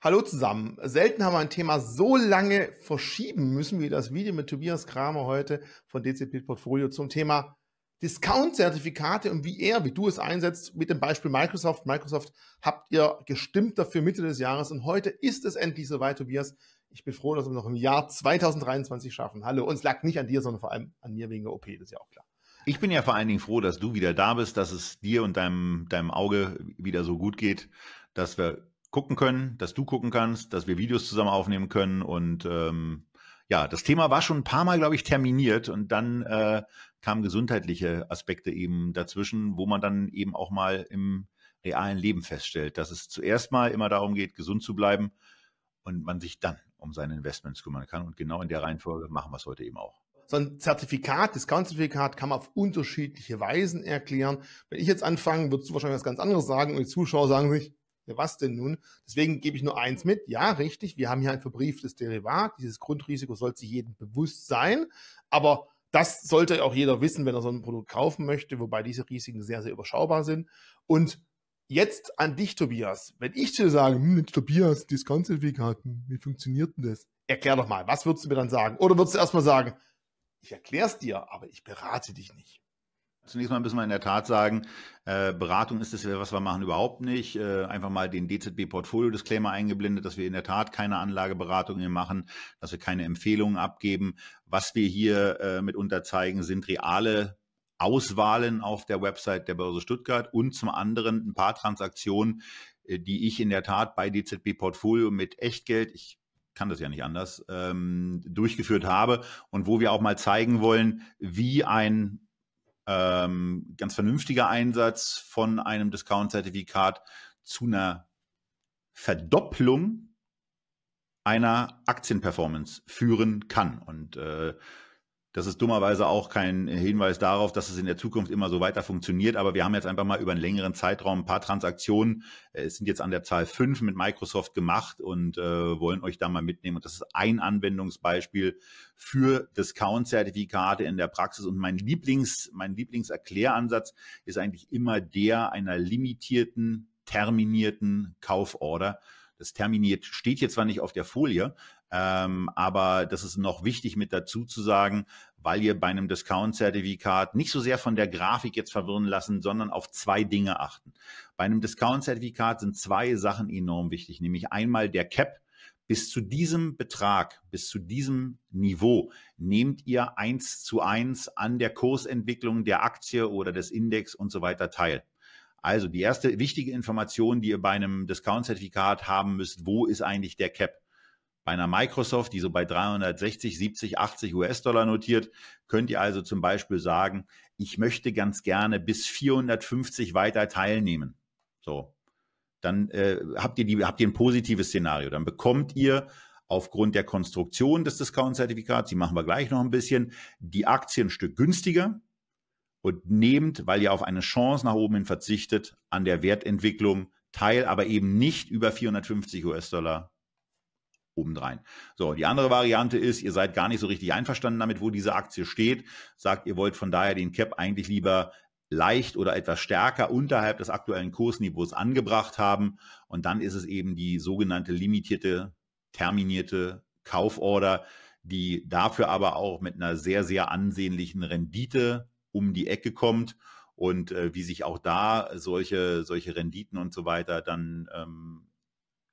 Hallo zusammen. Selten haben wir ein Thema so lange verschieben müssen wie das Video mit Tobias Kramer heute von DCP Portfolio zum Thema Discount-Zertifikate und wie er, wie du es einsetzt, mit dem Beispiel Microsoft. Microsoft habt ihr gestimmt dafür Mitte des Jahres und heute ist es endlich soweit, Tobias. Ich bin froh, dass wir noch im Jahr 2023 schaffen. Hallo, uns lag nicht an dir, sondern vor allem an mir wegen der OP, das ist ja auch klar. Ich bin ja vor allen Dingen froh, dass du wieder da bist, dass es dir und deinem, deinem Auge wieder so gut geht, dass wir gucken können, dass du gucken kannst, dass wir Videos zusammen aufnehmen können. Und ähm, ja, das Thema war schon ein paar Mal, glaube ich, terminiert und dann äh, kamen gesundheitliche Aspekte eben dazwischen, wo man dann eben auch mal im realen Leben feststellt, dass es zuerst mal immer darum geht, gesund zu bleiben und man sich dann um seine Investments kümmern kann. Und genau in der Reihenfolge machen wir es heute eben auch so ein Zertifikat, Discount-Zertifikat kann man auf unterschiedliche Weisen erklären. Wenn ich jetzt anfange, würdest du wahrscheinlich was ganz anderes sagen und die Zuschauer sagen sich, ja, was denn nun? Deswegen gebe ich nur eins mit. Ja, richtig, wir haben hier ein verbrieftes Derivat. Dieses Grundrisiko sollte sich jedem bewusst sein. Aber das sollte auch jeder wissen, wenn er so ein Produkt kaufen möchte, wobei diese Risiken sehr, sehr überschaubar sind. Und jetzt an dich, Tobias. Wenn ich dir sage, mit hm, Tobias, Discount-Zertifikat, hm, wie funktioniert denn das? Erklär doch mal, was würdest du mir dann sagen? Oder würdest du erstmal sagen, ich erkläre es dir, aber ich berate dich nicht? Zunächst mal müssen wir in der Tat sagen, äh, Beratung ist das, was wir machen, überhaupt nicht. Äh, einfach mal den DZB-Portfolio-Disclaimer eingeblendet, dass wir in der Tat keine Anlageberatung hier machen, dass wir keine Empfehlungen abgeben. Was wir hier äh, mitunter zeigen, sind reale Auswahlen auf der Website der Börse Stuttgart und zum anderen ein paar Transaktionen, äh, die ich in der Tat bei DZB Portfolio mit Echtgeld, ich kann das ja nicht anders, ähm, durchgeführt habe und wo wir auch mal zeigen wollen, wie ein ähm, ganz vernünftiger Einsatz von einem Discount-Zertifikat zu einer Verdopplung einer Aktienperformance führen kann. Und äh, das ist dummerweise auch kein Hinweis darauf, dass es in der Zukunft immer so weiter funktioniert. Aber wir haben jetzt einfach mal über einen längeren Zeitraum ein paar Transaktionen, äh, es sind jetzt an der Zahl fünf mit Microsoft gemacht und äh, wollen euch da mal mitnehmen. Und das ist ein Anwendungsbeispiel für Discount-Zertifikate in der Praxis. Und mein Lieblings, mein Lieblingserkläransatz ist eigentlich immer der einer limitierten, terminierten Kauforder. Das terminiert steht jetzt zwar nicht auf der Folie, ähm, aber das ist noch wichtig mit dazu zu sagen, weil ihr bei einem Discount-Zertifikat nicht so sehr von der Grafik jetzt verwirren lassen, sondern auf zwei Dinge achten. Bei einem Discount-Zertifikat sind zwei Sachen enorm wichtig, nämlich einmal der Cap. Bis zu diesem Betrag, bis zu diesem Niveau nehmt ihr eins zu eins an der Kursentwicklung der Aktie oder des Index und so weiter teil. Also die erste wichtige Information, die ihr bei einem Discount-Zertifikat haben müsst, wo ist eigentlich der Cap? Bei einer Microsoft, die so bei 360, 70, 80 US-Dollar notiert, könnt ihr also zum Beispiel sagen, ich möchte ganz gerne bis 450 weiter teilnehmen. So, dann äh, habt, ihr die, habt ihr ein positives Szenario. Dann bekommt ihr aufgrund der Konstruktion des Discount-Zertifikats, die machen wir gleich noch ein bisschen, die Aktien ein Stück günstiger und nehmt, weil ihr auf eine Chance nach oben hin verzichtet, an der Wertentwicklung teil, aber eben nicht über 450 US-Dollar obendrein. So, die andere Variante ist, ihr seid gar nicht so richtig einverstanden damit, wo diese Aktie steht, sagt, ihr wollt von daher den Cap eigentlich lieber leicht oder etwas stärker unterhalb des aktuellen Kursniveaus angebracht haben. Und dann ist es eben die sogenannte limitierte, terminierte Kauforder, die dafür aber auch mit einer sehr, sehr ansehnlichen Rendite um die Ecke kommt und äh, wie sich auch da solche, solche Renditen und so weiter dann ähm,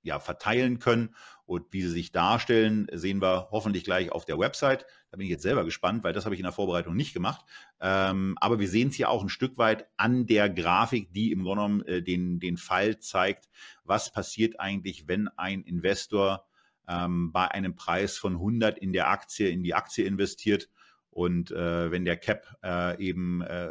ja, verteilen können. Und wie sie sich darstellen, sehen wir hoffentlich gleich auf der Website. Da bin ich jetzt selber gespannt, weil das habe ich in der Vorbereitung nicht gemacht. Ähm, aber wir sehen es hier auch ein Stück weit an der Grafik, die im Grunde genommen äh, den, den Fall zeigt, was passiert eigentlich, wenn ein Investor ähm, bei einem Preis von 100 in der Aktie, in die Aktie investiert. Und äh, wenn der Cap äh, eben äh,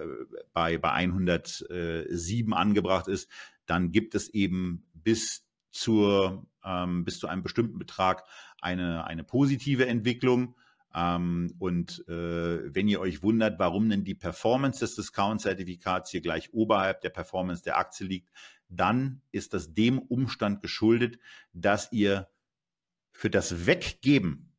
bei, bei 107 äh, angebracht ist, dann gibt es eben bis zur, ähm, bis zu einem bestimmten Betrag eine, eine positive Entwicklung. Ähm, und äh, wenn ihr euch wundert, warum denn die Performance des Discount-Zertifikats hier gleich oberhalb der Performance der Aktie liegt, dann ist das dem Umstand geschuldet, dass ihr für das Weggeben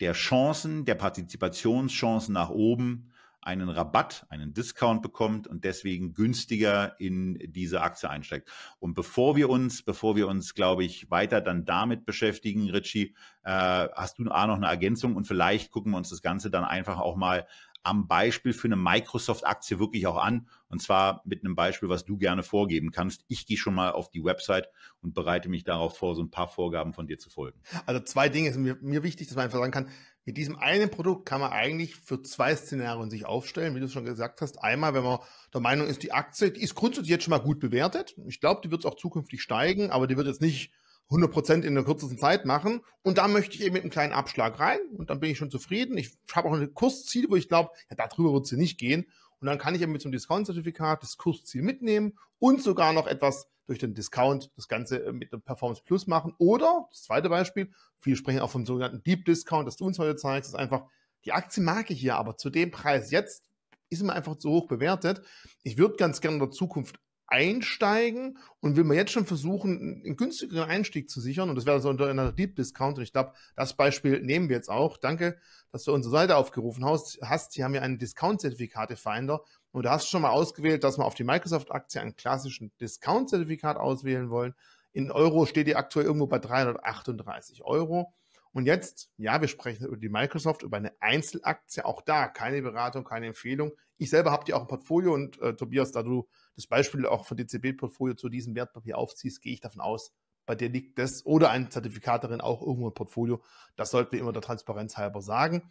der Chancen, der Partizipationschancen nach oben einen Rabatt, einen Discount bekommt und deswegen günstiger in diese Aktie einsteigt. Und bevor wir uns, bevor wir uns, glaube ich, weiter dann damit beschäftigen, Richie, äh, hast du A noch eine Ergänzung und vielleicht gucken wir uns das Ganze dann einfach auch mal am Beispiel für eine Microsoft-Aktie wirklich auch an. Und zwar mit einem Beispiel, was du gerne vorgeben kannst. Ich gehe schon mal auf die Website und bereite mich darauf vor, so ein paar Vorgaben von dir zu folgen. Also zwei Dinge sind mir, mir wichtig, dass man einfach sagen kann, mit diesem einen Produkt kann man eigentlich für zwei Szenarien sich aufstellen, wie du es schon gesagt hast. Einmal, wenn man der Meinung ist, die Aktie die ist grundsätzlich jetzt schon mal gut bewertet. Ich glaube, die wird es auch zukünftig steigen, aber die wird jetzt nicht 100 Prozent in der kürzesten Zeit machen. Und da möchte ich eben mit einem kleinen Abschlag rein und dann bin ich schon zufrieden. Ich habe auch ein Kursziel, wo ich glaube, ja, darüber wird sie nicht gehen. Und dann kann ich eben mit so einem Discount-Zertifikat das Kursziel mitnehmen und sogar noch etwas durch den Discount das Ganze äh, mit einem Performance Plus machen. Oder, das zweite Beispiel, viele sprechen auch vom sogenannten Deep Discount, das du uns heute zeigst, ist einfach, die Aktie mag ich hier, aber zu dem Preis jetzt ist immer einfach zu hoch bewertet. Ich würde ganz gerne in der Zukunft einsteigen und will mir jetzt schon versuchen, einen günstigeren Einstieg zu sichern. Und das wäre so unter einer Deep Discount. Und ich glaube, das Beispiel nehmen wir jetzt auch. Danke, dass du unsere Seite aufgerufen hast. Hier haben wir einen Discount-Zertifikate-Finder. Und du hast schon mal ausgewählt, dass wir auf die Microsoft-Aktie einen klassischen Discount-Zertifikat auswählen wollen. In Euro steht die aktuell irgendwo bei 338 Euro. Und jetzt, ja, wir sprechen über die Microsoft, über eine Einzelaktie. Auch da keine Beratung, keine Empfehlung. Ich selber habe dir auch ein Portfolio und äh, Tobias, da du das Beispiel auch von DCB-Portfolio zu diesem Wertpapier aufziehst, gehe ich davon aus, bei der liegt das oder ein Zertifikat darin, auch irgendwo im Portfolio. Das sollten wir immer der Transparenz halber sagen.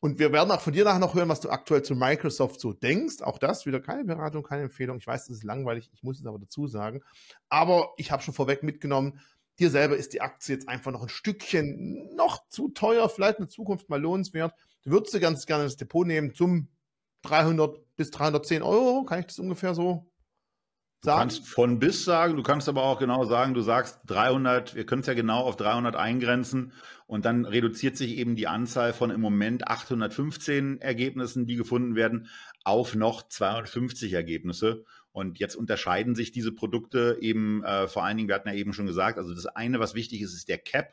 Und wir werden auch von dir nachher noch hören, was du aktuell zu Microsoft so denkst. Auch das wieder keine Beratung, keine Empfehlung. Ich weiß, das ist langweilig, ich muss es aber dazu sagen. Aber ich habe schon vorweg mitgenommen, dir selber ist die Aktie jetzt einfach noch ein Stückchen noch zu teuer, vielleicht in der Zukunft mal lohnenswert. Du würdest dir ganz gerne das Depot nehmen zum 300 bis 310 Euro, kann ich das ungefähr so sagen. Du kannst von bis sagen, du kannst aber auch genau sagen, du sagst 300, wir können es ja genau auf 300 eingrenzen und dann reduziert sich eben die Anzahl von im Moment 815 Ergebnissen, die gefunden werden, auf noch 250 Ergebnisse. Und jetzt unterscheiden sich diese Produkte eben äh, vor allen Dingen, wir hatten ja eben schon gesagt, also das eine, was wichtig ist, ist der Cap.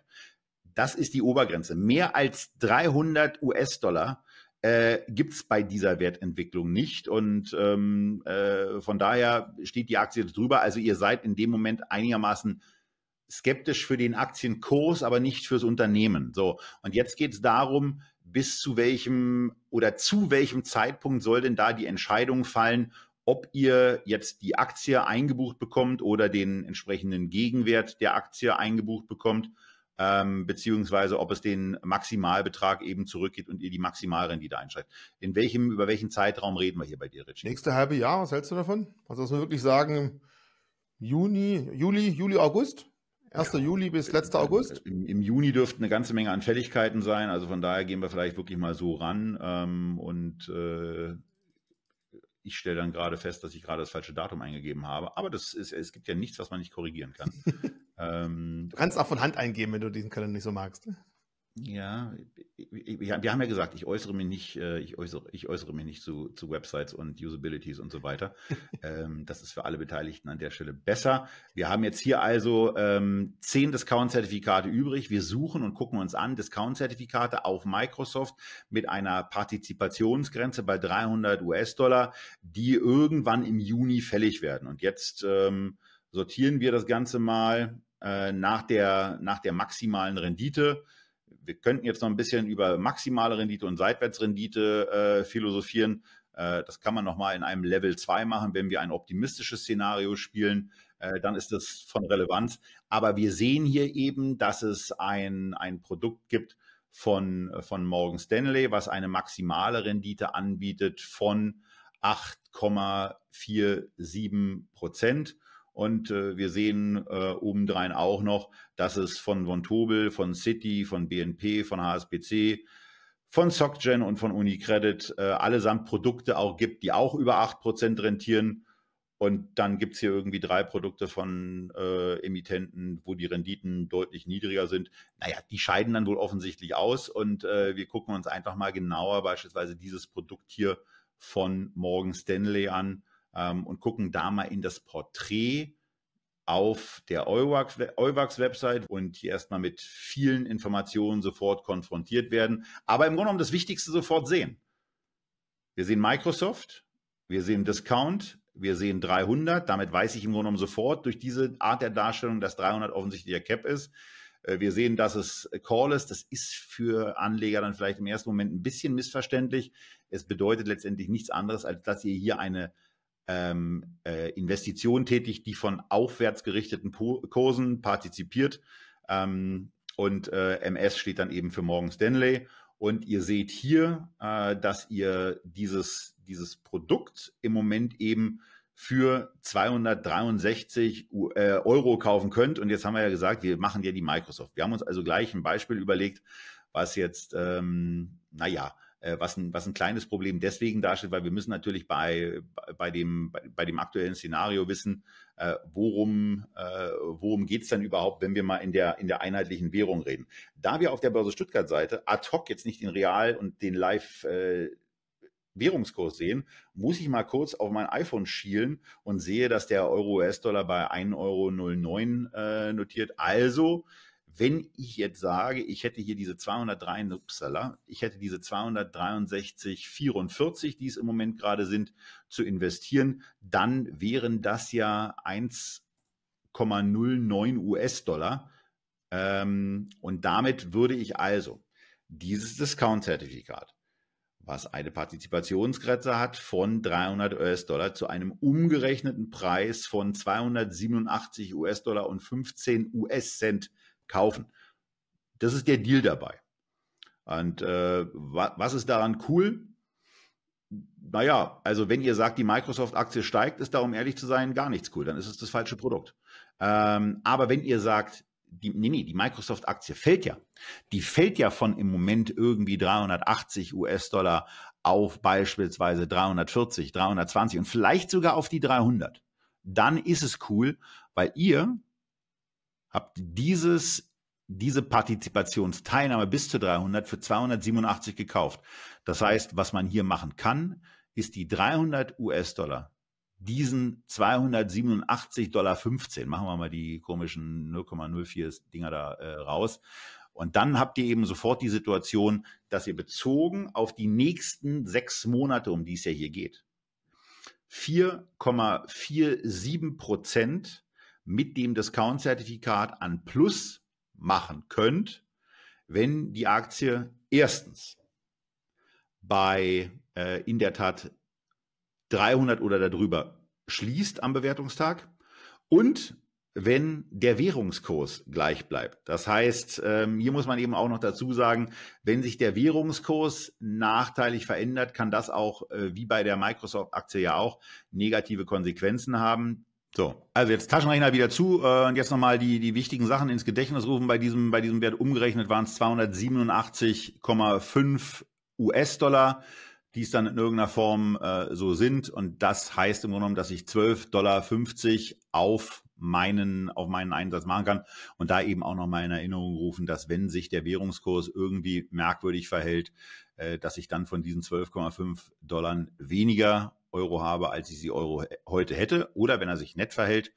Das ist die Obergrenze. Mehr als 300 US-Dollar äh, gibt es bei dieser Wertentwicklung nicht. Und ähm, äh, von daher steht die Aktie drüber. Also ihr seid in dem Moment einigermaßen skeptisch für den Aktienkurs, aber nicht fürs Unternehmen. So, und jetzt geht es darum, bis zu welchem oder zu welchem Zeitpunkt soll denn da die Entscheidung fallen, ob ihr jetzt die Aktie eingebucht bekommt oder den entsprechenden Gegenwert der Aktie eingebucht bekommt ähm, beziehungsweise ob es den Maximalbetrag eben zurückgeht und ihr die Maximalrendite einschreibt. In welchem, über welchen Zeitraum reden wir hier bei dir, Rich? Nächste halbe Jahr, was hältst du davon? Also, dass wir wirklich sagen, Juni, Juli, Juli, August? 1. Ja, Juli bis letzter August? Im, Im, Juni dürften eine ganze Menge an Fälligkeiten sein. Also von daher gehen wir vielleicht wirklich mal so ran ähm, und äh, ich stelle dann gerade fest, dass ich gerade das falsche Datum eingegeben habe. Aber das ist, es gibt ja nichts, was man nicht korrigieren kann. ähm, du kannst auch von Hand eingeben, wenn du diesen Kalender nicht so magst. Ja, wir haben ja gesagt, ich äußere mich nicht, äh, ich äußere, ich äußere mich nicht zu, zu Websites und Usabilities und so weiter. Ähm, das ist für alle Beteiligten an der Stelle besser. Wir haben jetzt hier also ähm, zehn Discount-Zertifikate übrig. Wir suchen und gucken uns an Discount-Zertifikate auf Microsoft mit einer Partizipationsgrenze bei 300 US-Dollar, die irgendwann im Juni fällig werden. Und jetzt ähm, sortieren wir das Ganze mal äh, nach, der, nach der maximalen Rendite wir könnten jetzt noch ein bisschen über maximale Rendite und Seitwärtsrendite äh, philosophieren. Äh, das kann man nochmal in einem Level 2 machen, wenn wir ein optimistisches Szenario spielen. Äh, dann ist das von Relevanz. Aber wir sehen hier eben, dass es ein, ein Produkt gibt von, von Morgan Stanley, was eine maximale Rendite anbietet von 8,47 Prozent. Und äh, wir sehen äh, obendrein auch noch, dass es von Von Tobel, von City, von BNP, von HSBC, von SocGen und von UniCredit äh, allesamt Produkte auch gibt, die auch über 8% rentieren. Und dann gibt es hier irgendwie drei Produkte von äh, Emittenten, wo die Renditen deutlich niedriger sind. Naja, die scheiden dann wohl offensichtlich aus. Und äh, wir gucken uns einfach mal genauer beispielsweise dieses Produkt hier von Morgan Stanley an ähm, und gucken da mal in das Porträt auf der EUVAX-Website und hier erstmal mit vielen Informationen sofort konfrontiert werden. Aber im Grunde genommen das Wichtigste sofort sehen. Wir sehen Microsoft, wir sehen Discount, wir sehen 300. Damit weiß ich im Grunde genommen sofort durch diese Art der Darstellung, dass 300 offensichtlich der Cap ist. Äh, wir sehen, dass es Call ist. Das ist für Anleger dann vielleicht im ersten Moment ein bisschen missverständlich. Es bedeutet letztendlich nichts anderes, als dass ihr hier eine ähm, äh, Investitionen tätig, die von aufwärts gerichteten po Kursen partizipiert. Ähm, und äh, MS steht dann eben für Morgan Stanley. Und ihr seht hier, äh, dass ihr dieses, dieses Produkt im Moment eben für 263 äh, Euro kaufen könnt. Und jetzt haben wir ja gesagt, wir machen ja die Microsoft. Wir haben uns also gleich ein Beispiel überlegt, was jetzt, ähm, naja, äh, was ein, was ein kleines Problem deswegen darstellt, weil wir müssen natürlich bei, bei, dem, bei, bei dem aktuellen Szenario wissen, äh, worum, äh, worum geht's denn überhaupt, wenn wir mal in der, in der einheitlichen Währung reden. Da wir auf der Börse Stuttgart-Seite ad hoc jetzt nicht den Real- und den Live- äh, Währungskurs sehen, muss ich mal kurz auf mein iPhone schielen und sehe, dass der Euro-US-Dollar bei 1,09 Euro äh, notiert. Also wenn ich jetzt sage, ich hätte hier diese 203, upsala, ich hätte diese 263, 44, die es im Moment gerade sind, zu investieren, dann wären das ja 1,09 US-Dollar. Ähm, und damit würde ich also dieses Discount-Zertifikat, was eine Partizipationsgrenze hat von 300 US-Dollar zu einem umgerechneten Preis von 287 US-Dollar und 15 US-Cent kaufen. Das ist der Deal dabei. Und äh, wa was ist daran cool? Naja, also wenn ihr sagt, die Microsoft-Aktie steigt, ist da, um ehrlich zu sein, gar nichts cool. Dann ist es das falsche Produkt. Ähm, aber wenn ihr sagt, die, nee, nee, die Microsoft-Aktie fällt ja. Die fällt ja von im Moment irgendwie 380 US-Dollar auf beispielsweise 340, 320 und vielleicht sogar auf die 300. Dann ist es cool, weil ihr habt dieses, diese Partizipationsteilnahme bis zu 300 für 287 gekauft. Das heißt, was man hier machen kann, ist die 300 US-Dollar diesen 287,15 Dollar, machen wir mal die komischen 0,04 Dinger da äh, raus. Und dann habt ihr eben sofort die Situation, dass ihr bezogen auf die nächsten sechs Monate, um die es ja hier geht, 4,47 Prozent mit dem Discount-Zertifikat an Plus machen könnt, wenn die Aktie erstens bei äh, in der Tat 300 oder darüber schließt am Bewertungstag und wenn der Währungskurs gleich bleibt. Das heißt, ähm, hier muss man eben auch noch dazu sagen, wenn sich der Währungskurs nachteilig verändert, kann das auch, äh, wie bei der Microsoft-Aktie ja auch, negative Konsequenzen haben. So, also jetzt Taschenrechner wieder zu äh, und jetzt nochmal die, die wichtigen Sachen ins Gedächtnis rufen. Bei diesem, bei diesem Wert umgerechnet waren es 287,5 US-Dollar, die es dann in irgendeiner Form äh, so sind. Und das heißt im Grunde genommen, dass ich 12,50 Dollar auf meinen, auf meinen Einsatz machen kann. Und da eben auch nochmal in Erinnerung rufen, dass wenn sich der Währungskurs irgendwie merkwürdig verhält, äh, dass ich dann von diesen 12,5 Dollar weniger Euro habe, als ich sie Euro heute hätte. Oder wenn er sich nett verhält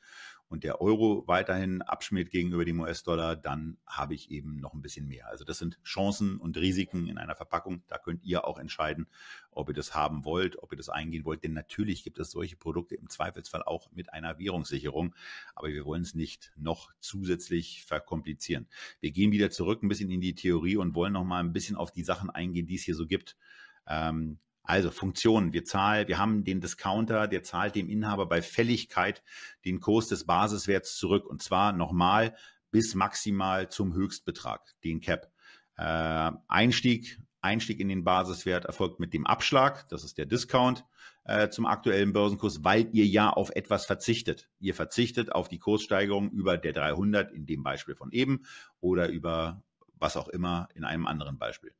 und der Euro weiterhin abschmiert gegenüber dem US-Dollar, dann habe ich eben noch ein bisschen mehr. Also das sind Chancen und Risiken in einer Verpackung. Da könnt ihr auch entscheiden, ob ihr das haben wollt, ob ihr das eingehen wollt. Denn natürlich gibt es solche Produkte im Zweifelsfall auch mit einer Währungssicherung. Aber wir wollen es nicht noch zusätzlich verkomplizieren. Wir gehen wieder zurück ein bisschen in die Theorie und wollen noch mal ein bisschen auf die Sachen eingehen, die es hier so gibt. Ähm, also Funktionen. Wir zahlen, wir haben den Discounter, der zahlt dem Inhaber bei Fälligkeit den Kurs des Basiswerts zurück. Und zwar nochmal bis maximal zum Höchstbetrag, den Cap. Äh, Einstieg, Einstieg in den Basiswert erfolgt mit dem Abschlag, das ist der Discount äh, zum aktuellen Börsenkurs, weil ihr ja auf etwas verzichtet. Ihr verzichtet auf die Kurssteigerung über der 300 in dem Beispiel von eben oder über was auch immer in einem anderen Beispiel.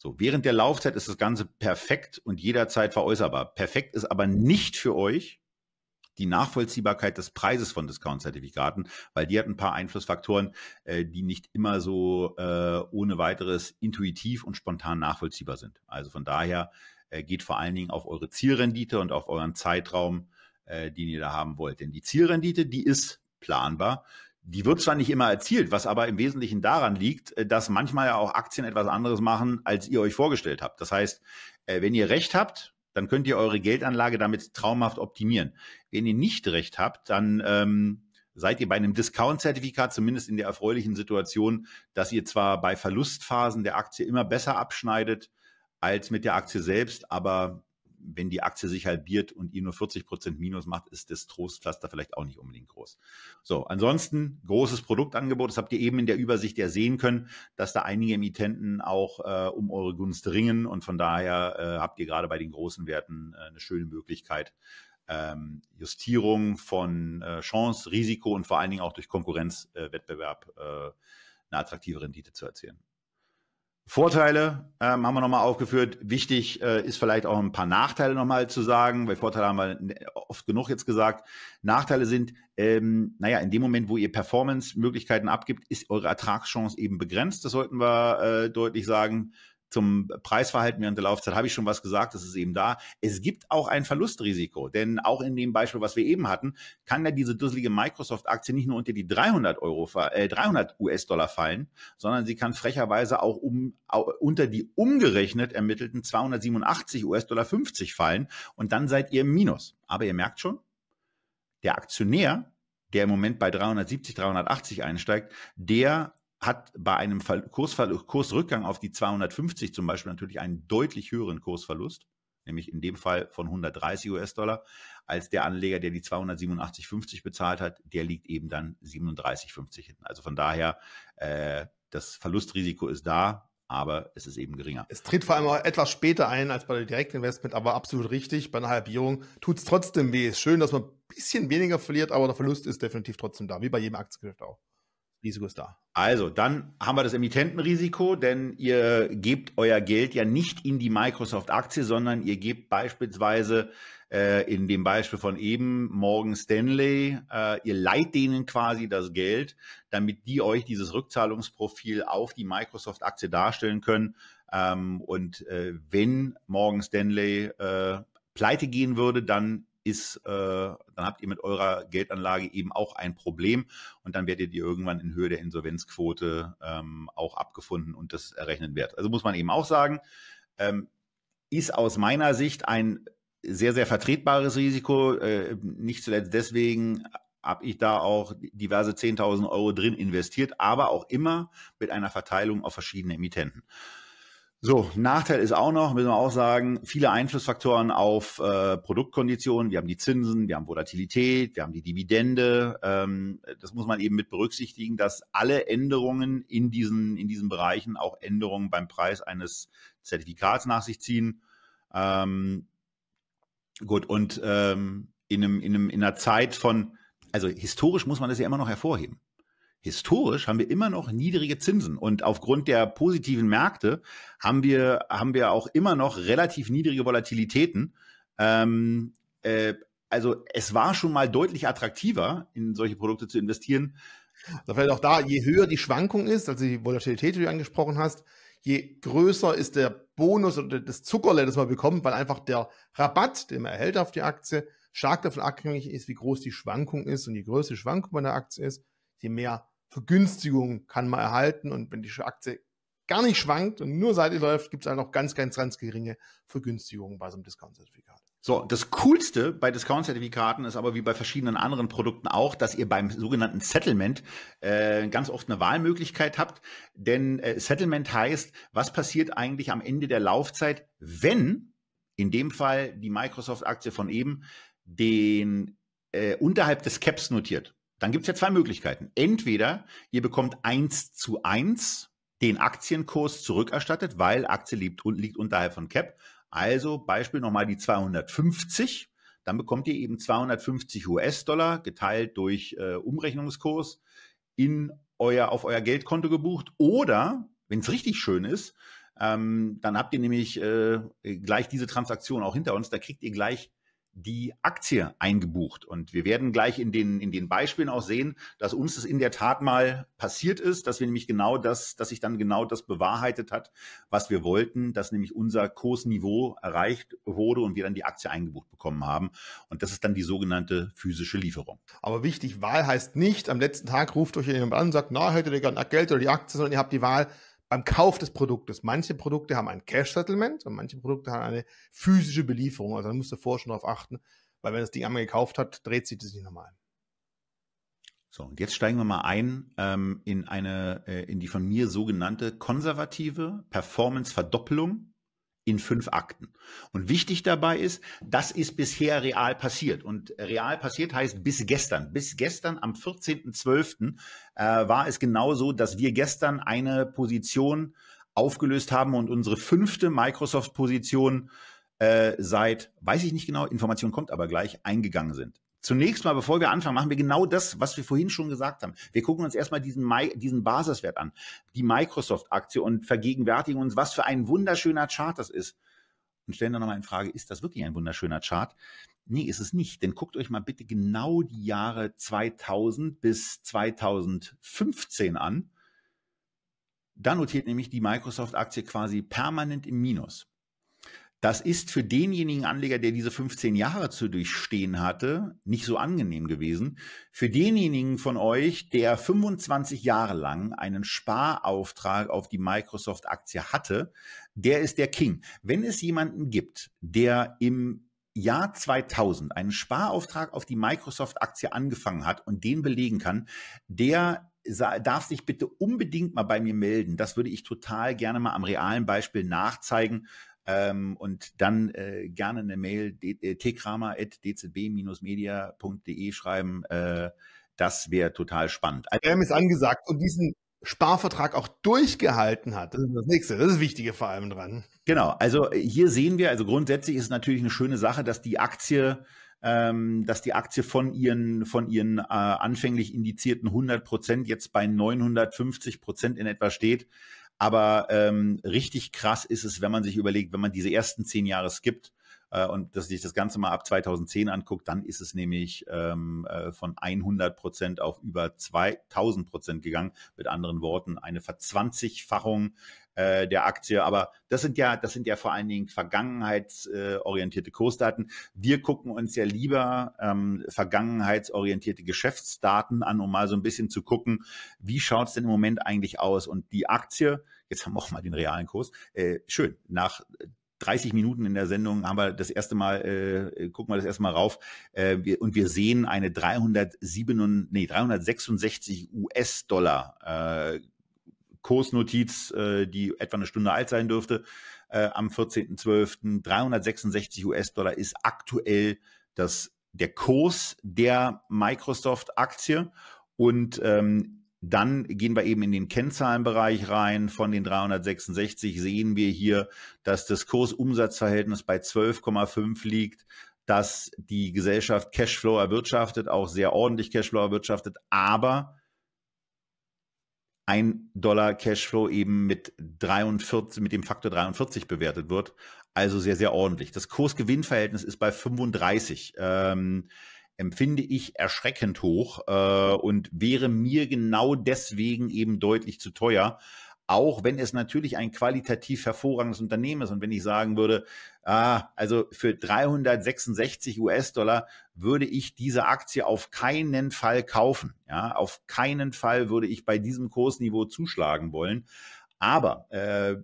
So, während der Laufzeit ist das Ganze perfekt und jederzeit veräußerbar. Perfekt ist aber nicht für euch die Nachvollziehbarkeit des Preises von Discount-Zertifikaten, weil die hat ein paar Einflussfaktoren, äh, die nicht immer so äh, ohne weiteres intuitiv und spontan nachvollziehbar sind. Also von daher äh, geht vor allen Dingen auf eure Zielrendite und auf euren Zeitraum, äh, den ihr da haben wollt. Denn die Zielrendite, die ist planbar. Die wird zwar nicht immer erzielt, was aber im Wesentlichen daran liegt, äh, dass manchmal ja auch Aktien etwas anderes machen, als ihr euch vorgestellt habt. Das heißt, äh, wenn ihr recht habt, dann könnt ihr eure Geldanlage damit traumhaft optimieren. Wenn ihr nicht recht habt, dann ähm, seid ihr bei einem Discount-Zertifikat zumindest in der erfreulichen Situation, dass ihr zwar bei Verlustphasen der Aktie immer besser abschneidet als mit der Aktie selbst, aber wenn die Aktie sich halbiert und ihr nur 40 Prozent Minus macht, ist das Trostpflaster vielleicht auch nicht unbedingt groß. So, ansonsten großes Produktangebot. Das habt ihr eben in der Übersicht ja sehen können, dass da einige Emittenten auch äh, um eure Gunst ringen und von daher äh, habt ihr gerade bei den großen Werten äh, eine schöne Möglichkeit, ähm, Justierung von äh, Chance, Risiko und vor allen Dingen auch durch Konkurrenzwettbewerb äh, äh, eine attraktive Rendite zu erzielen. Vorteile ähm, haben wir nochmal aufgeführt. Wichtig äh, ist vielleicht auch ein paar Nachteile nochmal zu sagen, weil Vorteile haben wir ne, oft genug jetzt gesagt. Nachteile sind, ähm, naja, in dem Moment, wo ihr Performance-Möglichkeiten abgibt, ist eure Ertragschance eben begrenzt. Das sollten wir äh, deutlich sagen. Zum Preisverhalten während der Laufzeit habe ich schon was gesagt, das ist eben da. Es gibt auch ein Verlustrisiko, denn auch in dem Beispiel, was wir eben hatten, kann ja diese dusselige Microsoft-Aktie nicht nur unter die 300 Euro, äh, 300 US-Dollar fallen, sondern sie kann frecherweise auch um, unter die umgerechnet ermittelten 287 US-Dollar 50 fallen und dann seid ihr im Minus. Aber ihr merkt schon, der Aktionär der im Moment bei 370, 380 einsteigt, der hat bei einem Kursverl Kursrückgang auf die 250 zum Beispiel natürlich einen deutlich höheren Kursverlust, nämlich in dem Fall von 130 US-Dollar, als der Anleger, der die 287,50 bezahlt hat, der liegt eben dann 37,50 hinten. Also von daher, äh, das Verlustrisiko ist da, aber es ist eben geringer. Es tritt vor allem auch etwas später ein als bei der Direktinvestment, aber absolut richtig. Bei einer Halbierung tut es trotzdem weh. Ist schön, dass man ein bisschen weniger verliert, aber der Verlust ist definitiv trotzdem da, wie bei jedem Aktiengeschäft auch. Risiko ist da. Also, dann haben wir das Emittentenrisiko, denn ihr gebt euer Geld ja nicht in die Microsoft-Aktie, sondern ihr gebt beispielsweise äh, in dem Beispiel von eben Morgan Stanley, äh, ihr leiht denen quasi das Geld, damit die euch dieses Rückzahlungsprofil auf die Microsoft-Aktie darstellen können. Ähm, und äh, wenn Morgan Stanley äh, pleite gehen würde, dann ist, äh, dann habt ihr mit eurer Geldanlage eben auch ein Problem und dann werdet ihr irgendwann in Höhe der Insolvenzquote ähm, auch abgefunden und das errechnet wert. Also muss man eben auch sagen, ähm, ist aus meiner Sicht ein sehr, sehr vertretbares Risiko, äh, nicht zuletzt deswegen, habe ich da auch diverse 10.000 Euro drin investiert, aber auch immer mit einer Verteilung auf verschiedene Emittenten. So, Nachteil ist auch noch, müssen wir auch sagen, viele Einflussfaktoren auf äh, Produktkonditionen. Wir haben die Zinsen, wir haben Volatilität, wir haben die Dividende. Ähm, das muss man eben mit berücksichtigen, dass alle Änderungen in diesen, in diesen Bereichen auch Änderungen beim Preis eines Zertifikats nach sich ziehen. Ähm, gut, und ähm, in, einem, in, einem, in einer Zeit von, also historisch muss man das ja immer noch hervorheben historisch haben wir immer noch niedrige Zinsen. Und aufgrund der positiven Märkte haben wir, haben wir auch immer noch relativ niedrige Volatilitäten. Ähm, äh, also es war schon mal deutlich attraktiver, in solche Produkte zu investieren. Also vielleicht auch da, je höher die Schwankung ist, also die Volatilität, die du angesprochen hast, je größer ist der Bonus oder das Zuckerle, das man bekommt, weil einfach der Rabatt, den man erhält auf die Aktie, stark davon abhängig ist, wie groß die Schwankung ist. Und je größer die Schwankung bei der Aktie ist, je mehr Vergünstigung kann man erhalten. Und wenn die Aktie gar nicht schwankt und nur Seite läuft, gibt es auch halt noch ganz, ganz, ganz geringe Vergünstigungen bei so einem Discount-Zertifikat. So, das Coolste bei Discount-Zertifikaten ist aber wie bei verschiedenen anderen Produkten auch, dass ihr beim sogenannten Settlement äh, ganz oft eine Wahlmöglichkeit habt. Denn äh, Settlement heißt, was passiert eigentlich am Ende der Laufzeit, wenn in dem Fall die Microsoft-Aktie von eben den äh, unterhalb des Caps notiert dann gibt es ja zwei Möglichkeiten. Entweder ihr bekommt eins zu eins den Aktienkurs zurückerstattet, weil Aktie liegt, liegt unterhalb von Cap. Also Beispiel nochmal die 250. Dann bekommt ihr eben 250 US-Dollar geteilt durch äh, Umrechnungskurs in euer, auf euer Geldkonto gebucht. Oder, wenn es richtig schön ist, ähm, dann habt ihr nämlich äh, gleich diese Transaktion auch hinter uns. Da kriegt ihr gleich die Aktie eingebucht. Und wir werden gleich in den, in den Beispielen auch sehen, dass uns das in der Tat mal passiert ist, dass wir nämlich genau das, dass sich dann genau das bewahrheitet hat, was wir wollten, dass nämlich unser Kursniveau erreicht wurde und wir dann die Aktie eingebucht bekommen haben. Und das ist dann die sogenannte physische Lieferung. Aber wichtig, Wahl heißt nicht, am letzten Tag ruft euch jemand an und sagt, na, hättet ihr gerne Geld oder die Aktie, sondern ihr habt die Wahl, beim Kauf des Produktes. Manche Produkte haben ein Cash-Settlement und manche Produkte haben eine physische Belieferung. Also da musst du vorher schon darauf achten, weil wenn das Ding einmal gekauft hat, dreht sich das nicht nochmal. So, und jetzt steigen wir mal ein ähm, in eine, äh, in die von mir sogenannte konservative Performance-Verdoppelung in fünf Akten. Und wichtig dabei ist, das ist bisher real passiert. Und real passiert heißt bis gestern. Bis gestern am 14.12. Äh, war es genauso, dass wir gestern eine Position aufgelöst haben und unsere fünfte Microsoft-Position äh, seit, weiß ich nicht genau, Information kommt aber gleich, eingegangen sind. Zunächst mal, bevor wir anfangen, machen wir genau das, was wir vorhin schon gesagt haben. Wir gucken uns erstmal diesen, diesen Basiswert an, die Microsoft-Aktie und vergegenwärtigen uns, was für ein wunderschöner Chart das ist. Und stellen dann nochmal in Frage, ist das wirklich ein wunderschöner Chart? Nee, ist es nicht. Denn guckt euch mal bitte genau die Jahre 2000 bis 2015 an. Da notiert nämlich die Microsoft-Aktie quasi permanent im Minus. Das ist für denjenigen Anleger, der diese 15 Jahre zu durchstehen hatte, nicht so angenehm gewesen. Für denjenigen von euch, der 25 Jahre lang einen Sparauftrag auf die Microsoft-Aktie hatte, der ist der King. Wenn es jemanden gibt, der im Jahr 2000 einen Sparauftrag auf die Microsoft-Aktie angefangen hat und den belegen kann, der darf sich bitte unbedingt mal bei mir melden. Das würde ich total gerne mal am realen Beispiel nachzeigen, ähm, und dann äh, gerne eine Mail äh, tkramer.dzb-media.de schreiben. Äh, das wäre total spannend. Ähm ist angesagt und diesen Sparvertrag auch durchgehalten hat. Das ist das Nächste, das ist das Wichtige vor allem dran. Genau, also äh, hier sehen wir, also grundsätzlich ist es natürlich eine schöne Sache, dass die Aktie ähm, dass die Aktie von ihren, von ihren äh, anfänglich indizierten 100 Prozent jetzt bei 950 Prozent in etwa steht. Aber ähm, richtig krass ist es, wenn man sich überlegt, wenn man diese ersten zehn Jahre skippt, äh, und dass sich das Ganze mal ab 2010 anguckt, dann ist es nämlich ähm, äh, von 100 Prozent auf über 2000 Prozent gegangen. Mit anderen Worten, eine Verzwanzigfachung äh, der Aktie. Aber das sind ja, das sind ja vor allen Dingen vergangenheitsorientierte Kursdaten. Wir gucken uns ja lieber ähm, vergangenheitsorientierte Geschäftsdaten an, um mal so ein bisschen zu gucken, wie schaut es denn im Moment eigentlich aus? Und die Aktie, jetzt haben wir auch mal den realen Kurs, äh, schön, nach 30 Minuten in der Sendung haben wir das erste Mal, äh, äh, gucken wir das erste Mal rauf äh, wir, und wir sehen eine 307, nee, 366 US-Dollar äh, Kursnotiz, äh, die etwa eine Stunde alt sein dürfte, äh, am 14.12. 366 US-Dollar ist aktuell das, der Kurs der Microsoft-Aktie und ähm, dann gehen wir eben in den Kennzahlenbereich rein. Von den 366 sehen wir hier, dass das Kursumsatzverhältnis bei 12,5 liegt, dass die Gesellschaft Cashflow erwirtschaftet, auch sehr ordentlich Cashflow erwirtschaftet, aber ein Dollar Cashflow eben mit 43, mit dem Faktor 43 bewertet wird. Also sehr, sehr ordentlich. Das Kursgewinnverhältnis ist bei 35. Ähm, empfinde ich erschreckend hoch äh, und wäre mir genau deswegen eben deutlich zu teuer. Auch wenn es natürlich ein qualitativ hervorragendes Unternehmen ist und wenn ich sagen würde, ah, also für 366 US-Dollar würde ich diese Aktie auf keinen Fall kaufen. Ja, auf keinen Fall würde ich bei diesem Kursniveau zuschlagen wollen. Aber äh,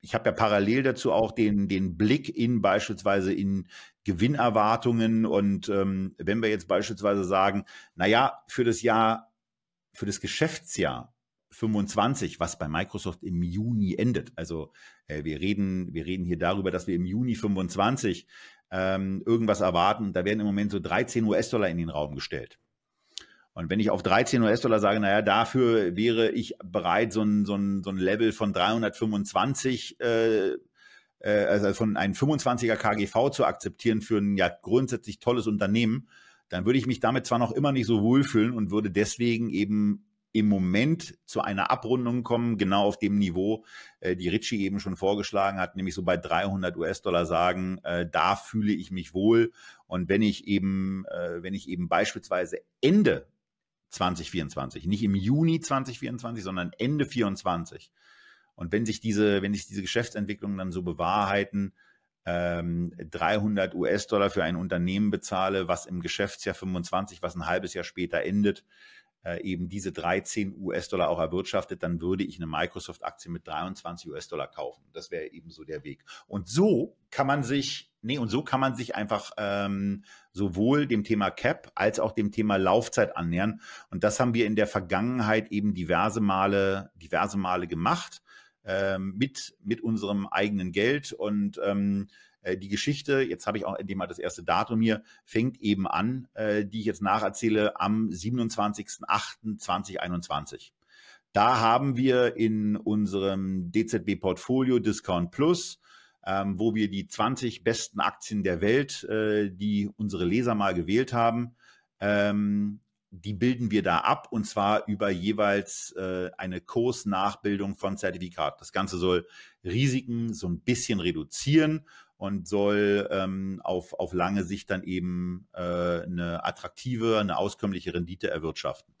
ich habe ja parallel dazu auch den, den Blick in beispielsweise in Gewinnerwartungen. Und ähm, wenn wir jetzt beispielsweise sagen, naja, für das Jahr, für das Geschäftsjahr 25, was bei Microsoft im Juni endet. Also äh, wir reden, wir reden hier darüber, dass wir im Juni 25 ähm, irgendwas erwarten. Da werden im Moment so 13 US-Dollar in den Raum gestellt. Und wenn ich auf 13 US-Dollar sage, naja, dafür wäre ich bereit, so ein, so ein, so ein Level von 325 äh, äh, also von einem 25er KGV zu akzeptieren für ein ja grundsätzlich tolles Unternehmen, dann würde ich mich damit zwar noch immer nicht so wohlfühlen und würde deswegen eben im Moment zu einer Abrundung kommen, genau auf dem Niveau, äh, die Ritchie eben schon vorgeschlagen hat, nämlich so bei 300 US-Dollar sagen, äh, da fühle ich mich wohl. Und wenn ich eben, äh, wenn ich eben beispielsweise Ende 2024, nicht im Juni 2024, sondern Ende 24, und wenn sich diese, wenn sich diese Geschäftsentwicklungen dann so bewahrheiten, ähm, 300 US-Dollar für ein Unternehmen bezahle, was im Geschäftsjahr 25, was ein halbes Jahr später endet, äh, eben diese 13 US-Dollar auch erwirtschaftet, dann würde ich eine Microsoft-Aktie mit 23 US-Dollar kaufen. Das wäre eben so der Weg. Und so kann man sich, nee, und so kann man sich einfach ähm, sowohl dem Thema Cap als auch dem Thema Laufzeit annähern. Und das haben wir in der Vergangenheit eben diverse Male, diverse Male gemacht ähm, mit, mit unserem eigenen Geld. Und ähm, äh, die Geschichte, jetzt habe ich auch endlich mal das erste Datum hier, fängt eben an, äh, die ich jetzt nacherzähle, am 27.08.2021. Da haben wir in unserem DZB-Portfolio Discount Plus, ähm, wo wir die 20 besten Aktien der Welt, äh, die unsere Leser mal gewählt haben, ähm, die bilden wir da ab und zwar über jeweils äh, eine Kursnachbildung von Zertifikat. Das Ganze soll Risiken so ein bisschen reduzieren und soll ähm, auf, auf lange Sicht dann eben äh, eine attraktive, eine auskömmliche Rendite erwirtschaften.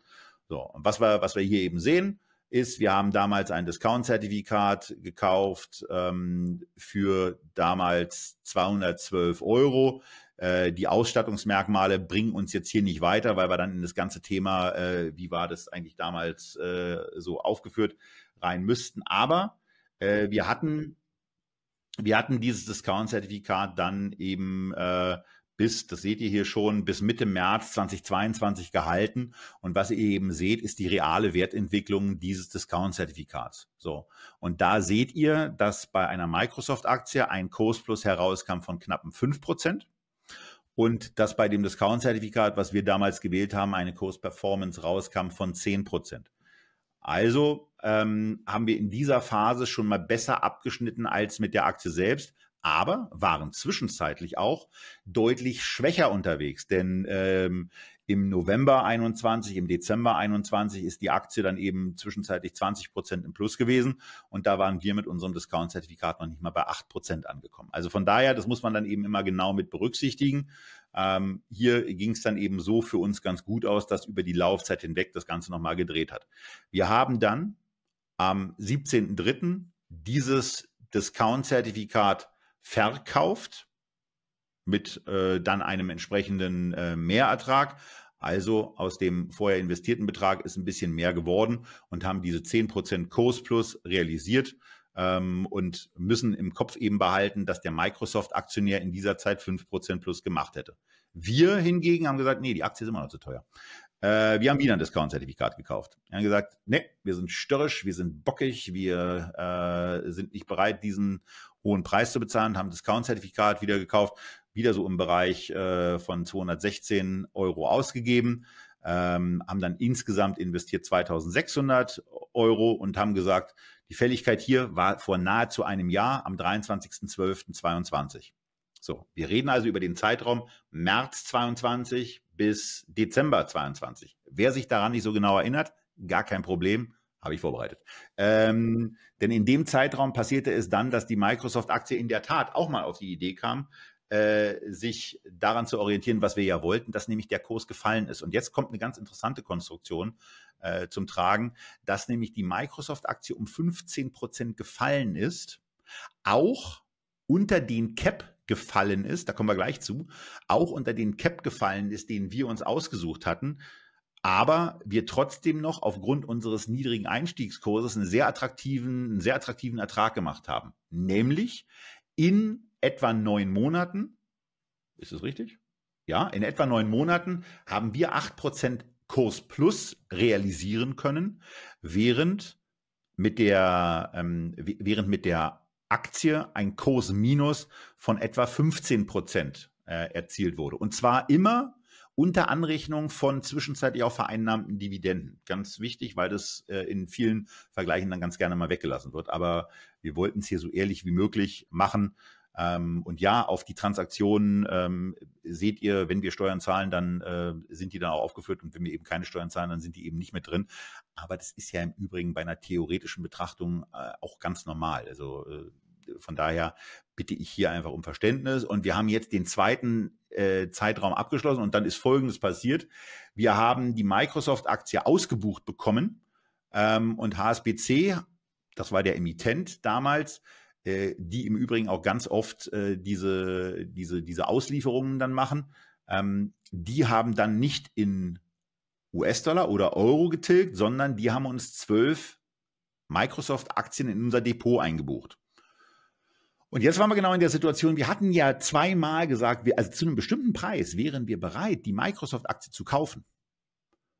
So, und was wir, was wir hier eben sehen, ist, wir haben damals ein Discount-Zertifikat gekauft ähm, für damals 212 Euro. Äh, die Ausstattungsmerkmale bringen uns jetzt hier nicht weiter, weil wir dann in das ganze Thema, äh, wie war das eigentlich damals äh, so aufgeführt, rein müssten. Aber äh, wir hatten wir hatten dieses Discount-Zertifikat dann eben äh, bis, das seht ihr hier schon, bis Mitte März 2022 gehalten. Und was ihr eben seht, ist die reale Wertentwicklung dieses Discount-Zertifikats. So. Und da seht ihr, dass bei einer Microsoft-Aktie ein Kursplus herauskam von knappen 5% und dass bei dem Discount-Zertifikat, was wir damals gewählt haben, eine Kursperformance rauskam von 10 Prozent. Also ähm, haben wir in dieser Phase schon mal besser abgeschnitten als mit der Aktie selbst, aber waren zwischenzeitlich auch deutlich schwächer unterwegs, denn ähm, im November 21, im Dezember 21 ist die Aktie dann eben zwischenzeitlich 20 Prozent im Plus gewesen. Und da waren wir mit unserem Discount-Zertifikat noch nicht mal bei 8 Prozent angekommen. Also von daher, das muss man dann eben immer genau mit berücksichtigen. Ähm, hier ging es dann eben so für uns ganz gut aus, dass über die Laufzeit hinweg das Ganze nochmal gedreht hat. Wir haben dann am 17.03. dieses Discount-Zertifikat verkauft mit äh, dann einem entsprechenden äh, Mehrertrag. Also aus dem vorher investierten Betrag ist ein bisschen mehr geworden und haben diese 10% Kurs plus realisiert ähm, und müssen im Kopf eben behalten, dass der Microsoft-Aktionär in dieser Zeit 5% plus gemacht hätte. Wir hingegen haben gesagt, nee, die Aktie ist immer noch zu teuer. Äh, wir haben wieder ein Discount-Zertifikat gekauft. Wir haben gesagt, nee, wir sind störrisch, wir sind bockig, wir äh, sind nicht bereit, diesen hohen Preis zu bezahlen, haben Discount-Zertifikat wieder gekauft, wieder so im Bereich äh, von 216 Euro ausgegeben, ähm, haben dann insgesamt investiert 2600 Euro und haben gesagt, die Fälligkeit hier war vor nahezu einem Jahr am 23.12.22. So, wir reden also über den Zeitraum März 22 bis Dezember 22. Wer sich daran nicht so genau erinnert, gar kein Problem, habe ich vorbereitet. Ähm, denn in dem Zeitraum passierte es dann, dass die Microsoft-Aktie in der Tat auch mal auf die Idee kam, äh, sich daran zu orientieren, was wir ja wollten, dass nämlich der Kurs gefallen ist. Und jetzt kommt eine ganz interessante Konstruktion äh, zum Tragen, dass nämlich die Microsoft-Aktie um 15 Prozent gefallen ist, auch unter den Cap gefallen ist, da kommen wir gleich zu, auch unter den Cap gefallen ist, den wir uns ausgesucht hatten, aber wir trotzdem noch aufgrund unseres niedrigen Einstiegskurses einen sehr attraktiven, einen sehr attraktiven Ertrag gemacht haben, nämlich in etwa neun Monaten, ist es richtig? Ja, in etwa neun Monaten haben wir 8% Kurs Plus realisieren können, während mit der, ähm, während mit der Aktie ein Kurs Minus von etwa 15% äh, erzielt wurde. Und zwar immer unter Anrechnung von zwischenzeitlich auch vereinnahmten Dividenden. Ganz wichtig, weil das äh, in vielen Vergleichen dann ganz gerne mal weggelassen wird. Aber wir wollten es hier so ehrlich wie möglich machen, ähm, und ja, auf die Transaktionen ähm, seht ihr, wenn wir Steuern zahlen, dann äh, sind die dann auch aufgeführt und wenn wir eben keine Steuern zahlen, dann sind die eben nicht mehr drin. Aber das ist ja im Übrigen bei einer theoretischen Betrachtung äh, auch ganz normal. Also äh, von daher bitte ich hier einfach um Verständnis. Und wir haben jetzt den zweiten äh, Zeitraum abgeschlossen und dann ist Folgendes passiert. Wir haben die Microsoft-Aktie ausgebucht bekommen ähm, und HSBC, das war der Emittent damals, äh, die im Übrigen auch ganz oft äh, diese, diese, diese Auslieferungen dann machen, ähm, die haben dann nicht in US-Dollar oder Euro getilgt, sondern die haben uns zwölf Microsoft-Aktien in unser Depot eingebucht. Und jetzt waren wir genau in der Situation, wir hatten ja zweimal gesagt, wir, also zu einem bestimmten Preis wären wir bereit, die Microsoft-Aktie zu kaufen.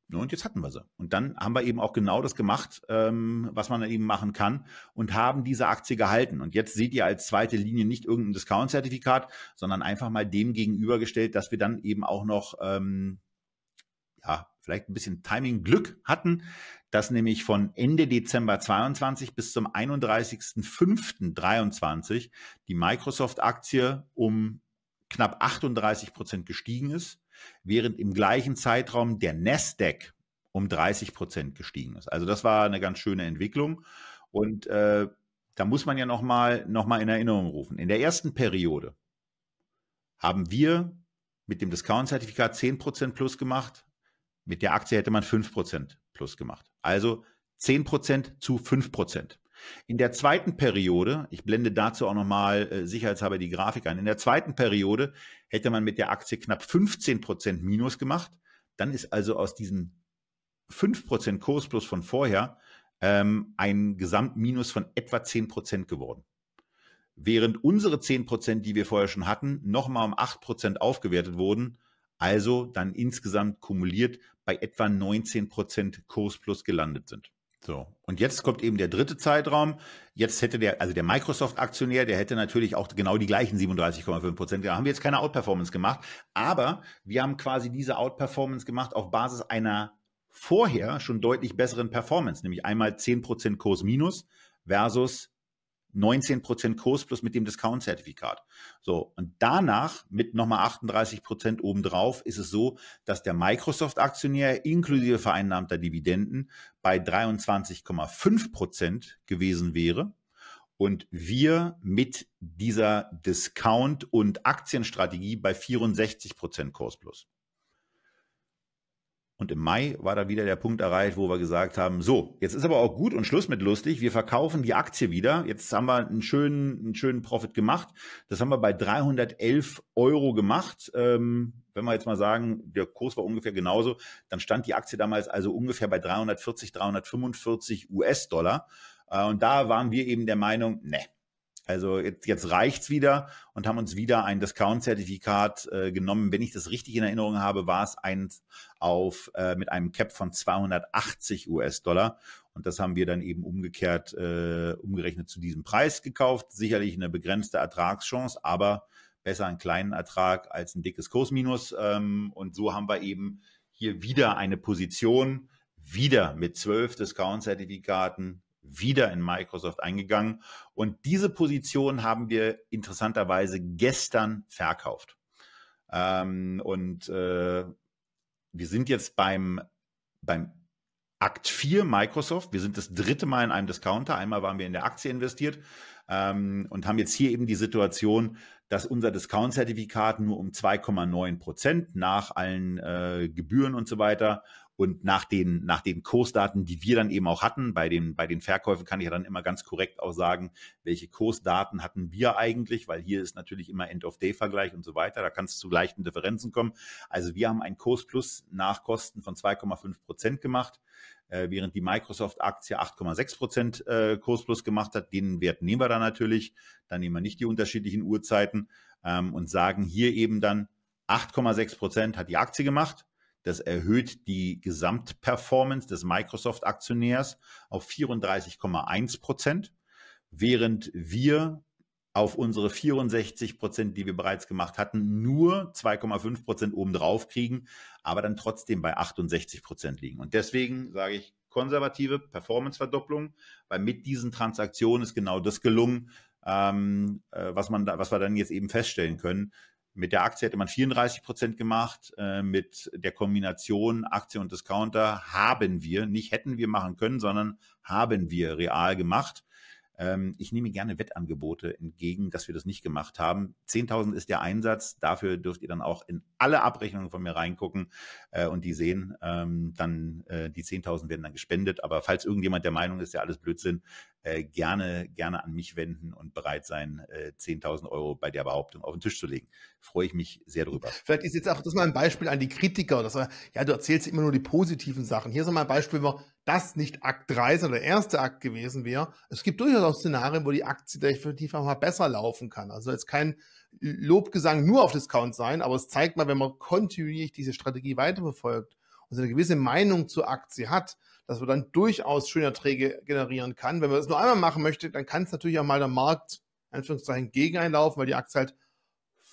Ne, und jetzt hatten wir sie. Und dann haben wir eben auch genau das gemacht, ähm, was man eben machen kann und haben diese Aktie gehalten. Und jetzt seht ihr als zweite Linie nicht irgendein Discount-Zertifikat, sondern einfach mal dem gegenübergestellt, dass wir dann eben auch noch, ähm, ja, vielleicht ein bisschen Timing-Glück hatten, dass nämlich von Ende Dezember 22 bis zum 31.05.23 die Microsoft-Aktie um knapp 38 Prozent gestiegen ist während im gleichen Zeitraum der Nasdaq um 30 Prozent gestiegen ist. Also das war eine ganz schöne Entwicklung. Und äh, da muss man ja nochmal noch mal in Erinnerung rufen. In der ersten Periode haben wir mit dem Discount-Zertifikat 10% plus gemacht. Mit der Aktie hätte man 5% plus gemacht. Also 10% zu 5%. In der zweiten Periode, ich blende dazu auch nochmal äh, sicherheitshalber die Grafik ein, in der zweiten Periode hätte man mit der Aktie knapp 15 Prozent Minus gemacht. Dann ist also aus diesem 5 Prozent Kursplus von vorher ähm, ein Gesamtminus von etwa 10 Prozent geworden. Während unsere 10 Prozent, die wir vorher schon hatten, nochmal um 8 Prozent aufgewertet wurden, also dann insgesamt kumuliert bei etwa 19 Prozent Kursplus gelandet sind. So. Und jetzt kommt eben der dritte Zeitraum. Jetzt hätte der, also der Microsoft-Aktionär, der hätte natürlich auch genau die gleichen 37,5 Prozent. Da haben wir jetzt keine Outperformance gemacht. Aber wir haben quasi diese Outperformance gemacht auf Basis einer vorher schon deutlich besseren Performance, nämlich einmal 10 Prozent Kurs minus versus 19% Kurs plus mit dem Discount-Zertifikat. So, und danach mit nochmal 38% obendrauf ist es so, dass der Microsoft-Aktionär inklusive vereinnahmter Dividenden bei 23,5% gewesen wäre. Und wir mit dieser Discount- und Aktienstrategie bei 64% Kurs plus. Und im Mai war da wieder der Punkt erreicht, wo wir gesagt haben, so, jetzt ist aber auch gut und Schluss mit lustig. Wir verkaufen die Aktie wieder. Jetzt haben wir einen schönen, einen schönen Profit gemacht. Das haben wir bei 311 Euro gemacht. Ähm, wenn wir jetzt mal sagen, der Kurs war ungefähr genauso, dann stand die Aktie damals also ungefähr bei 340, 345 US-Dollar. Und da waren wir eben der Meinung, ne, also jetzt, jetzt reicht's wieder und haben uns wieder ein Discount-Zertifikat äh, genommen. Wenn ich das richtig in Erinnerung habe, war es eins auf äh, mit einem Cap von 280 US-Dollar und das haben wir dann eben umgekehrt äh, umgerechnet zu diesem Preis gekauft. Sicherlich eine begrenzte Ertragschance, aber besser einen kleinen Ertrag als ein dickes Kursminus. Ähm, und so haben wir eben hier wieder eine Position wieder mit zwölf Discount-Zertifikaten wieder in Microsoft eingegangen. Und diese Position haben wir interessanterweise gestern verkauft. Ähm, und äh, wir sind jetzt beim, beim Akt 4 Microsoft. Wir sind das dritte Mal in einem Discounter. Einmal waren wir in der Aktie investiert ähm, und haben jetzt hier eben die Situation, dass unser Discount-Zertifikat nur um 2,9 Prozent nach allen äh, Gebühren und so weiter und nach den, nach den Kursdaten, die wir dann eben auch hatten, bei den, bei den Verkäufen kann ich ja dann immer ganz korrekt auch sagen, welche Kursdaten hatten wir eigentlich, weil hier ist natürlich immer End-of-Day-Vergleich und so weiter. Da kann es zu leichten Differenzen kommen. Also wir haben einen Kurs plus nach Kosten von 2,5 Prozent gemacht äh, während die Microsoft-Aktie 8,6 Prozent äh, Kursplus gemacht hat. Den Wert nehmen wir dann natürlich. Dann nehmen wir nicht die unterschiedlichen Uhrzeiten ähm, und sagen hier eben dann 8,6 hat die Aktie gemacht. Das erhöht die Gesamtperformance des Microsoft-Aktionärs auf 34,1 Prozent, während wir auf unsere 64 Prozent, die wir bereits gemacht hatten, nur 2,5 Prozent obendrauf kriegen, aber dann trotzdem bei 68 Prozent liegen. Und deswegen sage ich konservative Performance-Verdopplung, weil mit diesen Transaktionen ist genau das gelungen, ähm, äh, was, man da, was wir dann jetzt eben feststellen können, mit der Aktie hätte man 34 Prozent gemacht. Äh, mit der Kombination Aktie und Discounter haben wir, nicht hätten wir machen können, sondern haben wir real gemacht. Ähm, ich nehme gerne Wettangebote entgegen, dass wir das nicht gemacht haben. 10.000 ist der Einsatz. Dafür dürft ihr dann auch in alle Abrechnungen von mir reingucken äh, und die sehen. Ähm, dann äh, die 10.000 werden dann gespendet. Aber falls irgendjemand der Meinung ist, ja alles Blödsinn, äh, gerne, gerne an mich wenden und bereit sein, 10.000 äh, Euro bei der Behauptung auf den Tisch zu legen. Freue ich mich sehr drüber. Vielleicht ist jetzt auch das mal ein Beispiel an die Kritiker. Dass, ja, du erzählst immer nur die positiven Sachen. Hier ist mal ein Beispiel, wo das nicht Akt 3, sondern der erste Akt gewesen wäre. Es gibt durchaus auch Szenarien, wo die Aktie definitiv auch mal besser laufen kann. Also jetzt kein Lobgesang nur auf Discount sein, aber es zeigt mal, wenn man kontinuierlich diese Strategie weiterverfolgt und eine gewisse Meinung zur Aktie hat, dass man dann durchaus schöne Erträge generieren kann. Wenn man das nur einmal machen möchte, dann kann es natürlich auch mal der Markt Anführungszeichen gegen einlaufen, weil die Aktie halt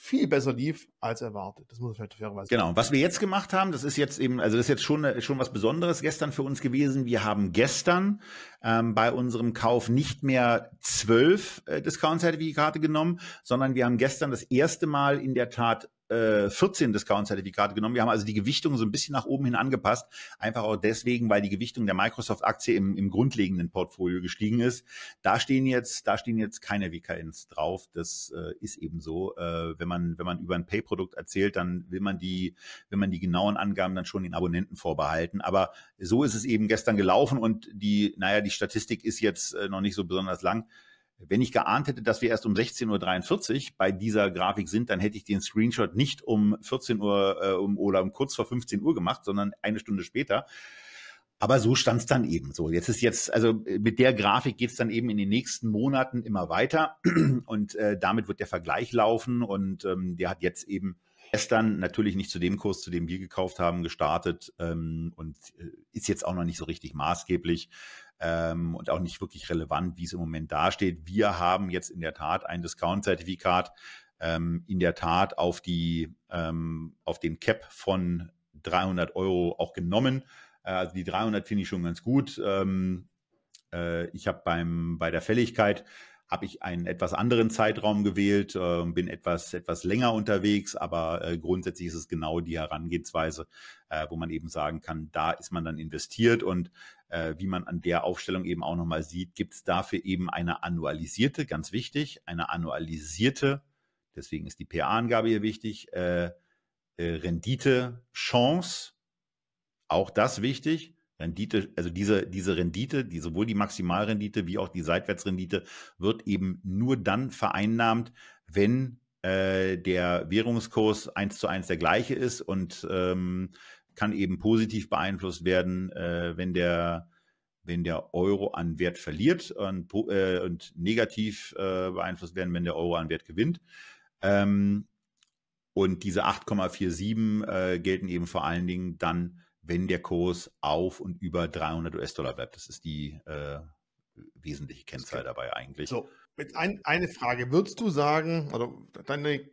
viel besser lief als erwartet. Das muss ich vielleicht fairerweise genau. sagen. Genau. Was wir jetzt gemacht haben, das ist jetzt eben, also das ist jetzt schon, schon was Besonderes gestern für uns gewesen. Wir haben gestern ähm, bei unserem Kauf nicht mehr zwölf äh, Discount-Zertifikate genommen, sondern wir haben gestern das erste Mal in der Tat äh, 14 Discount-Zertifikate genommen. Wir haben also die Gewichtung so ein bisschen nach oben hin angepasst. Einfach auch deswegen, weil die Gewichtung der Microsoft-Aktie im, im grundlegenden Portfolio gestiegen ist. Da stehen jetzt, da stehen jetzt keine WKNs drauf. Das äh, ist eben so. Äh, wenn man, wenn man über ein Pay-Produkt erzählt, dann will man die, wenn man die genauen Angaben dann schon den Abonnenten vorbehalten. Aber so ist es eben gestern gelaufen und die, naja, die Statistik ist jetzt äh, noch nicht so besonders lang. Wenn ich geahnt hätte, dass wir erst um 16.43 Uhr bei dieser Grafik sind, dann hätte ich den Screenshot nicht um 14 Uhr äh, um, oder um kurz vor 15 Uhr gemacht, sondern eine Stunde später. Aber so stand es dann eben so. Jetzt ist jetzt, also äh, mit der Grafik geht es dann eben in den nächsten Monaten immer weiter und äh, damit wird der Vergleich laufen und ähm, der hat jetzt eben gestern natürlich nicht zu dem Kurs, zu dem wir gekauft haben, gestartet ähm, und äh, ist jetzt auch noch nicht so richtig maßgeblich ähm, und auch nicht wirklich relevant, wie es im Moment dasteht. Wir haben jetzt in der Tat ein Discount-Zertifikat ähm, in der Tat auf, die, ähm, auf den Cap von 300 Euro auch genommen. Äh, also die 300 finde ich schon ganz gut. Ähm, äh, ich habe bei der Fälligkeit habe ich einen etwas anderen Zeitraum gewählt, äh, bin etwas, etwas länger unterwegs, aber äh, grundsätzlich ist es genau die Herangehensweise, äh, wo man eben sagen kann, da ist man dann investiert und äh, wie man an der Aufstellung eben auch nochmal sieht, gibt es dafür eben eine annualisierte, ganz wichtig, eine annualisierte, deswegen ist die PA-Angabe hier wichtig, äh, äh, Rendite, Chance, auch das wichtig, Rendite, also diese, diese Rendite, die, sowohl die Maximalrendite wie auch die Seitwärtsrendite wird eben nur dann vereinnahmt, wenn äh, der Währungskurs eins zu eins der gleiche ist und ähm, kann eben positiv beeinflusst werden, äh, wenn der wenn der Euro an Wert verliert und, äh, und negativ äh, beeinflusst werden, wenn der Euro an Wert gewinnt. Ähm, und diese 8,47 äh, gelten eben vor allen Dingen dann wenn der Kurs auf und über 300 US-Dollar bleibt. Das ist die äh, wesentliche Kennzahl dabei eigentlich. So, mit ein, eine Frage. Würdest du sagen, oder deine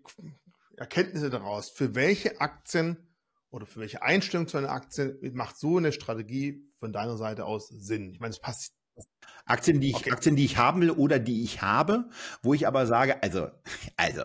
Erkenntnisse daraus, für welche Aktien oder für welche Einstellung zu einer Aktie macht so eine Strategie von deiner Seite aus Sinn? Ich meine, es passt. Aktien, die ich, okay. Aktien, die ich haben will oder die ich habe, wo ich aber sage, also, also,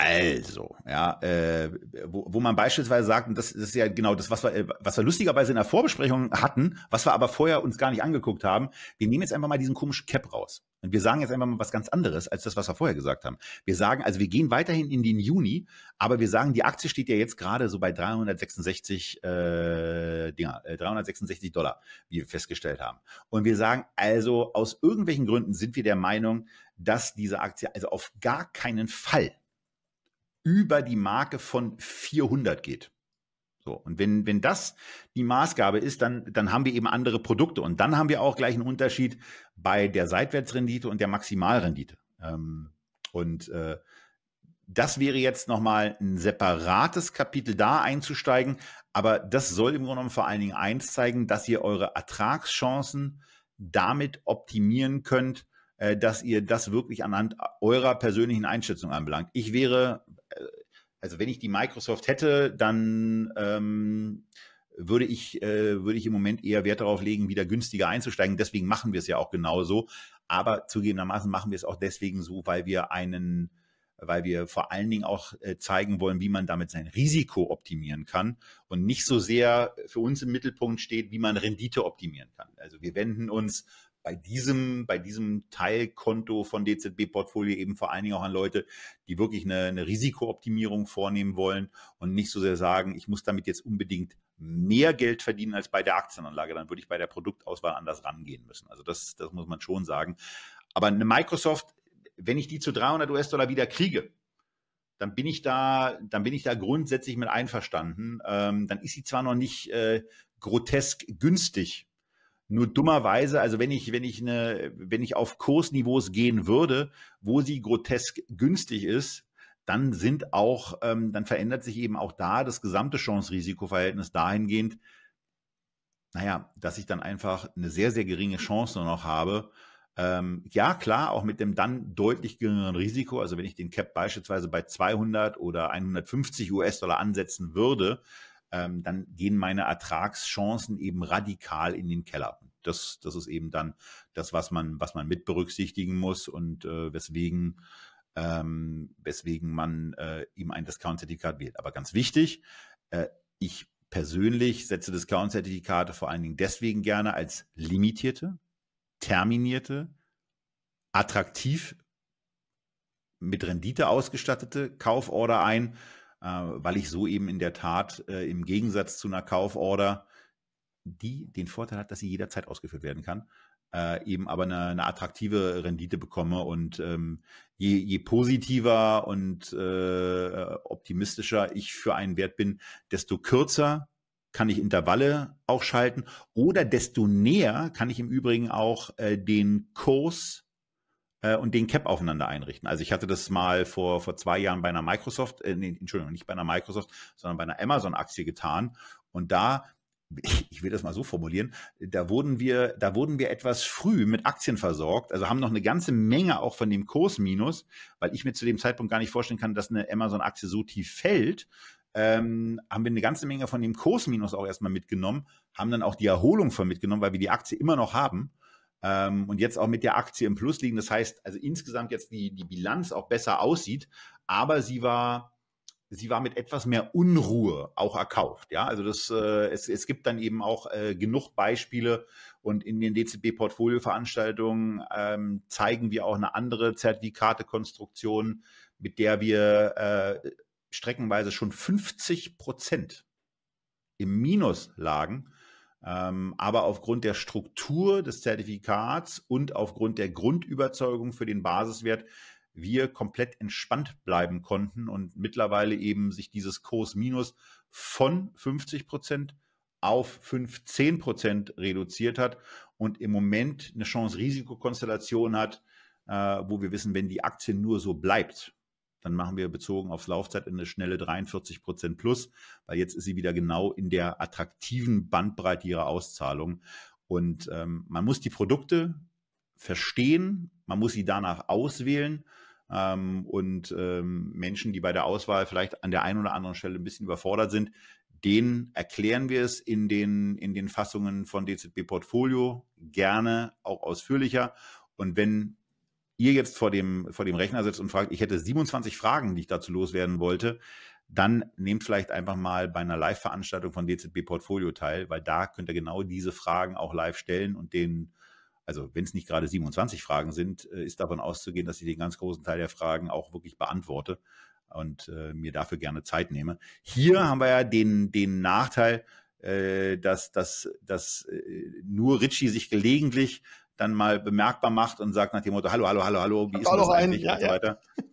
also, ja, äh, wo, wo man beispielsweise sagt, und das, das ist ja genau das, was wir, äh, was wir lustigerweise in der Vorbesprechung hatten, was wir aber vorher uns gar nicht angeguckt haben, wir nehmen jetzt einfach mal diesen komischen Cap raus. Und wir sagen jetzt einfach mal was ganz anderes als das, was wir vorher gesagt haben. Wir sagen, also wir gehen weiterhin in den Juni, aber wir sagen, die Aktie steht ja jetzt gerade so bei 366 äh, Dinger, äh, 366 Dollar, wie wir festgestellt haben. Und wir sagen, also aus irgendwelchen Gründen sind wir der Meinung, dass diese Aktie also auf gar keinen Fall über die Marke von 400 geht. So, und wenn, wenn das die Maßgabe ist, dann, dann haben wir eben andere Produkte. Und dann haben wir auch gleich einen Unterschied bei der Seitwärtsrendite und der Maximalrendite. Ähm, und äh, das wäre jetzt nochmal ein separates Kapitel da einzusteigen. Aber das soll im Grunde genommen vor allen Dingen eins zeigen, dass ihr eure Ertragschancen damit optimieren könnt, äh, dass ihr das wirklich anhand eurer persönlichen Einschätzung anbelangt. Ich wäre äh, also wenn ich die Microsoft hätte, dann ähm, würde ich, äh, würde ich im Moment eher Wert darauf legen, wieder günstiger einzusteigen. Deswegen machen wir es ja auch genauso. Aber zugegebenermaßen machen wir es auch deswegen so, weil wir einen, weil wir vor allen Dingen auch äh, zeigen wollen, wie man damit sein Risiko optimieren kann und nicht so sehr für uns im Mittelpunkt steht, wie man Rendite optimieren kann. Also wir wenden uns bei diesem, bei diesem Teilkonto von DZB-Portfolio eben vor allen Dingen auch an Leute, die wirklich eine, eine, Risikooptimierung vornehmen wollen und nicht so sehr sagen, ich muss damit jetzt unbedingt mehr Geld verdienen als bei der Aktienanlage. Dann würde ich bei der Produktauswahl anders rangehen müssen. Also das, das muss man schon sagen. Aber eine Microsoft, wenn ich die zu 300 US-Dollar wieder kriege, dann bin ich da, dann bin ich da grundsätzlich mit einverstanden. Ähm, dann ist sie zwar noch nicht äh, grotesk günstig, nur dummerweise, also wenn ich, wenn ich eine, wenn ich auf Kursniveaus gehen würde, wo sie grotesk günstig ist, dann sind auch, ähm, dann verändert sich eben auch da das gesamte Chance-Risiko-Verhältnis dahingehend, naja, dass ich dann einfach eine sehr, sehr geringe Chance nur noch habe. Ähm, ja, klar, auch mit dem dann deutlich geringeren Risiko, also wenn ich den Cap beispielsweise bei 200 oder 150 US-Dollar ansetzen würde, ähm, dann gehen meine Ertragschancen eben radikal in den Keller. Das, das ist eben dann das, was man, was man mit berücksichtigen muss und äh, weswegen, ähm, weswegen man äh, ihm ein Discount-Zertifikat wählt. Aber ganz wichtig, äh, ich persönlich setze Discount-Zertifikate vor allen Dingen deswegen gerne als limitierte, terminierte, attraktiv mit Rendite ausgestattete Kauforder ein, äh, weil ich so eben in der Tat äh, im Gegensatz zu einer Kauforder, die den Vorteil hat, dass sie jederzeit ausgeführt werden kann, äh, eben aber eine, eine, attraktive Rendite bekomme. Und ähm, je, je, positiver und äh, optimistischer ich für einen Wert bin, desto kürzer kann ich Intervalle auch schalten oder desto näher kann ich im Übrigen auch äh, den Kurs äh, und den Cap aufeinander einrichten. Also ich hatte das mal vor, vor zwei Jahren bei einer Microsoft, äh, nee, Entschuldigung, nicht bei einer Microsoft, sondern bei einer Amazon-Aktie getan. Und da ich will das mal so formulieren, da wurden wir, da wurden wir etwas früh mit Aktien versorgt, also haben noch eine ganze Menge auch von dem Kursminus, weil ich mir zu dem Zeitpunkt gar nicht vorstellen kann, dass eine Amazon-Aktie so tief fällt, ähm, haben wir eine ganze Menge von dem Kursminus auch erstmal mitgenommen, haben dann auch die Erholung von mitgenommen, weil wir die Aktie immer noch haben ähm, und jetzt auch mit der Aktie im Plus liegen. Das heißt, also insgesamt jetzt die, die Bilanz auch besser aussieht, aber sie war sie war mit etwas mehr Unruhe auch erkauft. Ja, also das, äh, es, es gibt dann eben auch äh, genug Beispiele und in den DCB-Portfolio-Veranstaltungen ähm, zeigen wir auch eine andere Zertifikatekonstruktion, mit der wir äh, streckenweise schon 50 Prozent im Minus lagen ähm, aber aufgrund der Struktur des Zertifikats und aufgrund der Grundüberzeugung für den Basiswert wir komplett entspannt bleiben konnten und mittlerweile eben sich dieses Kurs Minus von 50 Prozent auf 15 Prozent reduziert hat und im Moment eine Chance-Risikokonstellation hat, äh, wo wir wissen, wenn die Aktie nur so bleibt, dann machen wir bezogen aufs Laufzeitende schnelle 43 Prozent plus, weil jetzt ist sie wieder genau in der attraktiven Bandbreite ihrer Auszahlung. Und ähm, man muss die Produkte verstehen, man muss sie danach auswählen. Ähm, und ähm, Menschen, die bei der Auswahl vielleicht an der einen oder anderen Stelle ein bisschen überfordert sind, denen erklären wir es in den, in den Fassungen von DZB Portfolio gerne auch ausführlicher. Und wenn ihr jetzt vor dem, vor dem Rechner sitzt und fragt, ich hätte 27 Fragen, die ich dazu loswerden wollte, dann nehmt vielleicht einfach mal bei einer Live-Veranstaltung von DZB Portfolio teil, weil da könnt ihr genau diese Fragen auch live stellen und den, also wenn es nicht gerade 27 Fragen sind, äh, ist davon auszugehen, dass ich den ganz großen Teil der Fragen auch wirklich beantworte und äh, mir dafür gerne Zeit nehme. Hier haben wir ja den, den Nachteil, äh, dass, dass, dass äh, nur Richie sich gelegentlich dann mal bemerkbar macht und sagt nach dem Motto, hallo, hallo, hallo, hallo, wie ist das eigentlich ja, und so weiter.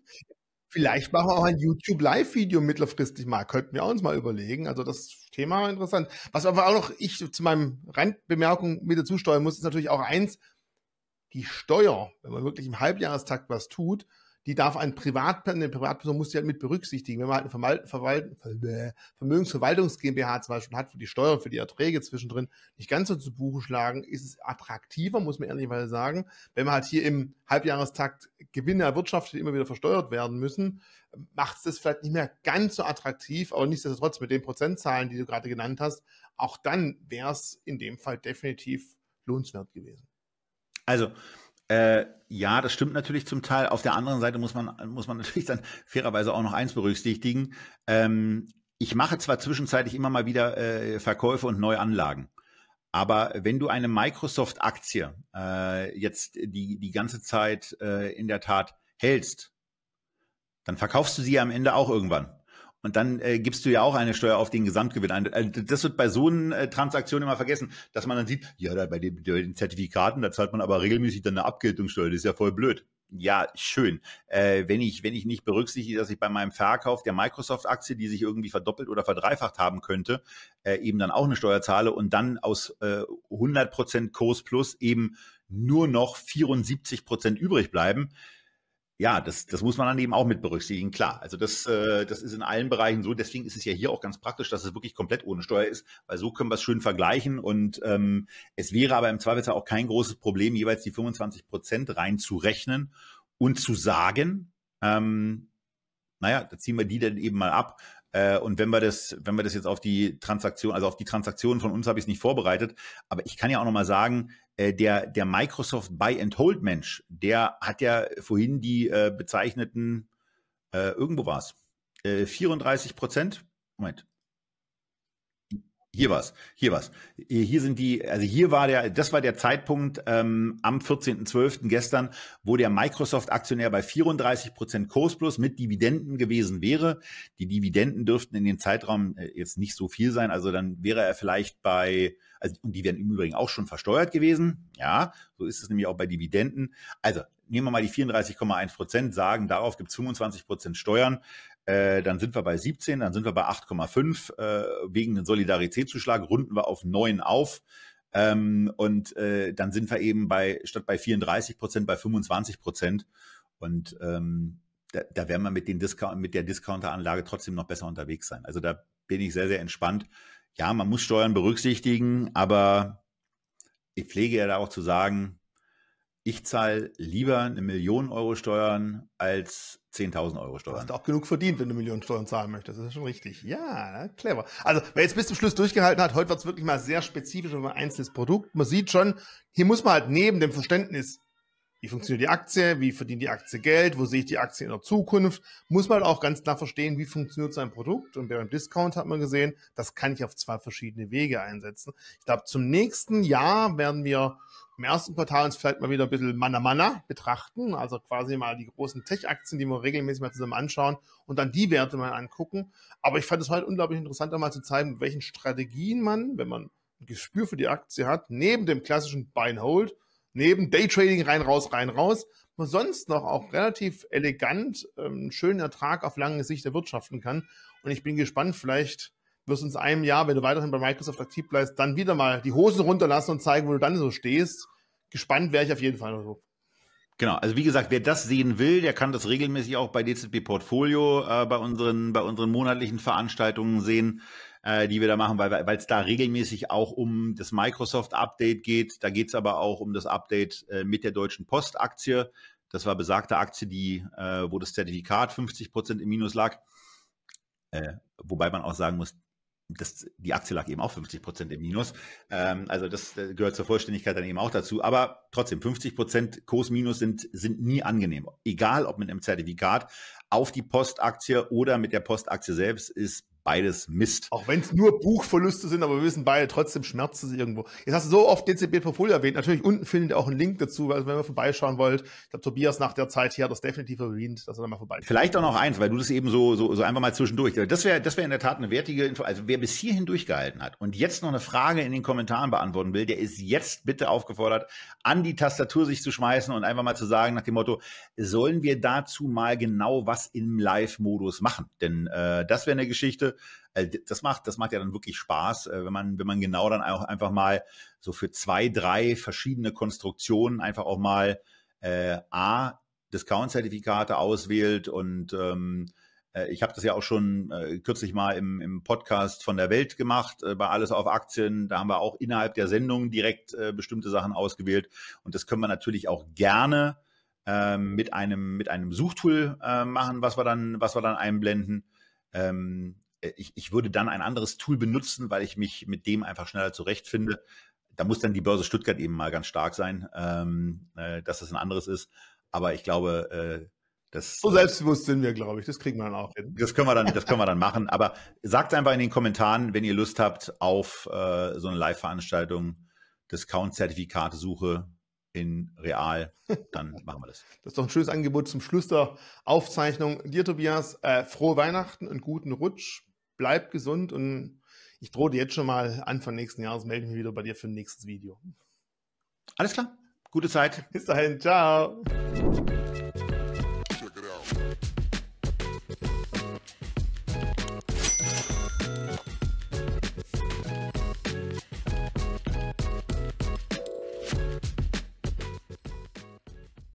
Vielleicht machen wir auch ein YouTube-Live-Video mittelfristig mal. Könnten wir uns mal überlegen. Also das Thema interessant. Was aber auch noch ich zu meinem Randbemerkung mit dazu steuern muss, ist natürlich auch eins, die Steuer. Wenn man wirklich im Halbjahrestakt was tut, die darf ein Privatperson, eine Privatperson muss die halt mit berücksichtigen. Wenn man halt eine Verwalt, Vermögensverwaltungs GmbH zum Beispiel hat, für die Steuern für die Erträge zwischendrin nicht ganz so zu Buche schlagen, ist es attraktiver, muss man ehrlicherweise sagen. Wenn man halt hier im Halbjahrestakt Gewinne erwirtschaftet, die immer wieder versteuert werden müssen, macht es das vielleicht nicht mehr ganz so attraktiv, aber nichtsdestotrotz mit den Prozentzahlen, die du gerade genannt hast, auch dann wäre es in dem Fall definitiv lohnenswert gewesen. Also, äh, ja, das stimmt natürlich zum Teil. Auf der anderen Seite muss man, muss man natürlich dann fairerweise auch noch eins berücksichtigen. Ähm, ich mache zwar zwischenzeitlich immer mal wieder äh, Verkäufe und Neuanlagen. Aber wenn du eine Microsoft-Aktie äh, jetzt die, die ganze Zeit äh, in der Tat hältst, dann verkaufst du sie am Ende auch irgendwann. Und dann äh, gibst du ja auch eine Steuer auf den Gesamtgewinn ein. Äh, das wird bei so einer äh, Transaktion immer vergessen, dass man dann sieht, ja, da bei, den, bei den Zertifikaten, da zahlt man aber regelmäßig dann eine Abgeltungssteuer. Das ist ja voll blöd. Ja, schön. Äh, wenn, ich, wenn ich nicht berücksichtige, dass ich bei meinem Verkauf der Microsoft-Aktie, die sich irgendwie verdoppelt oder verdreifacht haben könnte, äh, eben dann auch eine Steuer zahle und dann aus äh, 100% Kurs plus eben nur noch 74% übrig bleiben, ja, das, das muss man dann eben auch mit berücksichtigen, klar. Also das, äh, das ist in allen Bereichen so. Deswegen ist es ja hier auch ganz praktisch, dass es wirklich komplett ohne Steuer ist, weil so können wir es schön vergleichen. Und ähm, es wäre aber im Zweifelsfall auch kein großes Problem, jeweils die 25 Prozent reinzurechnen und zu sagen, ähm, naja, da ziehen wir die dann eben mal ab. Äh, und wenn wir das, wenn wir das jetzt auf die Transaktion, also auf die Transaktion von uns habe ich es nicht vorbereitet, aber ich kann ja auch nochmal sagen, äh, der, der Microsoft Buy and Hold Mensch, der hat ja vorhin die äh, bezeichneten, irgendwo war es, 34 Prozent, Moment, hier war's, hier war's. Hier sind die, also hier war der, das war der Zeitpunkt ähm, am 14.12. gestern, wo der Microsoft-Aktionär bei 34 Prozent Kursplus mit Dividenden gewesen wäre. Die Dividenden dürften in dem Zeitraum äh, jetzt nicht so viel sein, also dann wäre er vielleicht bei, also, und die wären im Übrigen auch schon versteuert gewesen. Ja, so ist es nämlich auch bei Dividenden. Also nehmen wir mal die 34,1 Prozent, sagen, darauf gibt es 25 Prozent Steuern. Äh, dann sind wir bei 17, dann sind wir bei 8,5. Äh, wegen den Solidaritätszuschlag runden wir auf 9 auf. Ähm, und äh, dann sind wir eben bei statt bei 34 Prozent bei 25 Prozent. Und ähm, da, da werden wir mit, den Discount, mit der Discounteranlage trotzdem noch besser unterwegs sein. Also da bin ich sehr, sehr entspannt. Ja, man muss Steuern berücksichtigen, aber ich pflege ja da auch zu sagen, ich zahle lieber eine Million Euro Steuern als 10.000 Euro Steuern. Du Hast auch genug verdient, wenn du Millionen Steuern zahlen möchtest. Das ist schon richtig. Ja, clever. Also, wer jetzt bis zum Schluss durchgehalten hat, heute wird es wirklich mal sehr spezifisch über ein einzelnes Produkt. Man sieht schon, hier muss man halt neben dem Verständnis wie funktioniert die Aktie, wie verdient die Aktie Geld, wo sehe ich die Aktie in der Zukunft, muss man auch ganz klar verstehen, wie funktioniert sein Produkt. Und beim Discount hat man gesehen, das kann ich auf zwei verschiedene Wege einsetzen. Ich glaube, zum nächsten Jahr werden wir im ersten Quartal uns vielleicht mal wieder ein bisschen Mana-Mana betrachten, also quasi mal die großen Tech-Aktien, die wir regelmäßig mal zusammen anschauen und dann die Werte mal angucken. Aber ich fand es heute unglaublich interessant, einmal zu zeigen, mit welchen Strategien man, wenn man ein Gespür für die Aktie hat, neben dem klassischen Buy and Hold, neben Daytrading rein, raus, rein, raus, man sonst noch auch relativ elegant ähm, schönen Ertrag auf lange Sicht erwirtschaften kann. Und ich bin gespannt, vielleicht wirst du uns einem Jahr, wenn du weiterhin bei Microsoft aktiv bleibst, dann wieder mal die Hosen runterlassen und zeigen, wo du dann so stehst. Gespannt wäre ich auf jeden Fall noch so. Genau, also wie gesagt, wer das sehen will, der kann das regelmäßig auch bei DZB Portfolio, äh, bei, unseren, bei unseren monatlichen Veranstaltungen sehen äh, die wir da machen, weil es da regelmäßig auch um das Microsoft-Update geht. Da geht es aber auch um das Update äh, mit der Deutschen Post-Aktie. Das war besagte Aktie, die, äh, wo das Zertifikat 50 im Minus lag. Äh, wobei man auch sagen muss, das, die Aktie lag eben auch 50 Prozent im Minus. Ähm, also das äh, gehört zur Vollständigkeit dann eben auch dazu. Aber trotzdem, 50 Prozent Kursminus sind, sind nie angenehm. Egal ob mit einem Zertifikat auf die Postaktie oder mit der Postaktie selbst ist beides Mist. Auch wenn es nur Buchverluste sind, aber wir wissen beide, trotzdem schmerzt es irgendwo. Jetzt hast du so oft DCB Portfolio erwähnt. Natürlich unten findet ihr auch einen Link dazu, weil also wenn ihr vorbeischauen wollt. Ich glaube, Tobias nach der Zeit hier hat das definitiv erwähnt, dass er da mal vorbei. Vielleicht auch noch eins, weil du das eben so, so, so einfach mal zwischendurch. Das wäre das wäre in der Tat eine wertige Info. Also wer bis hierhin durchgehalten hat und jetzt noch eine Frage in den Kommentaren beantworten will, der ist jetzt bitte aufgefordert, an die Tastatur sich zu schmeißen und einfach mal zu sagen nach dem Motto, sollen wir dazu mal genau was im Live-Modus machen? Denn äh, das wäre eine Geschichte, äh, das macht, das macht ja dann wirklich Spaß, äh, wenn man, wenn man genau dann auch einfach mal so für zwei, drei verschiedene Konstruktionen einfach auch mal äh, A, Discount-Zertifikate auswählt und ähm, äh, ich habe das ja auch schon äh, kürzlich mal im, im Podcast von der Welt gemacht, äh, bei Alles auf Aktien. Da haben wir auch innerhalb der Sendung direkt äh, bestimmte Sachen ausgewählt. Und das können wir natürlich auch gerne ähm, mit einem, mit einem Suchtool äh, machen, was wir dann, was wir dann einblenden. Ähm, äh, ich, ich würde dann ein anderes Tool benutzen, weil ich mich mit dem einfach schneller zurechtfinde. Da muss dann die Börse Stuttgart eben mal ganz stark sein, ähm, äh, dass das ein anderes ist. Aber ich glaube, äh, das, so äh, selbstbewusst sind wir, glaube ich. Das kriegen wir dann auch hin. Das können wir dann, das können wir dann machen. Aber sagt einfach in den Kommentaren, wenn ihr Lust habt auf äh, so eine Live-Veranstaltung, Discount-Zertifikate-Suche in real, dann machen wir das. Das ist doch ein schönes Angebot zum Schluss der Aufzeichnung. Dir, Tobias, äh, frohe Weihnachten und guten Rutsch bleib gesund und ich drohe dir jetzt schon mal Anfang nächsten Jahres, melde mich wieder bei dir für ein nächstes Video. Alles klar, gute Zeit. Bis dahin, ciao.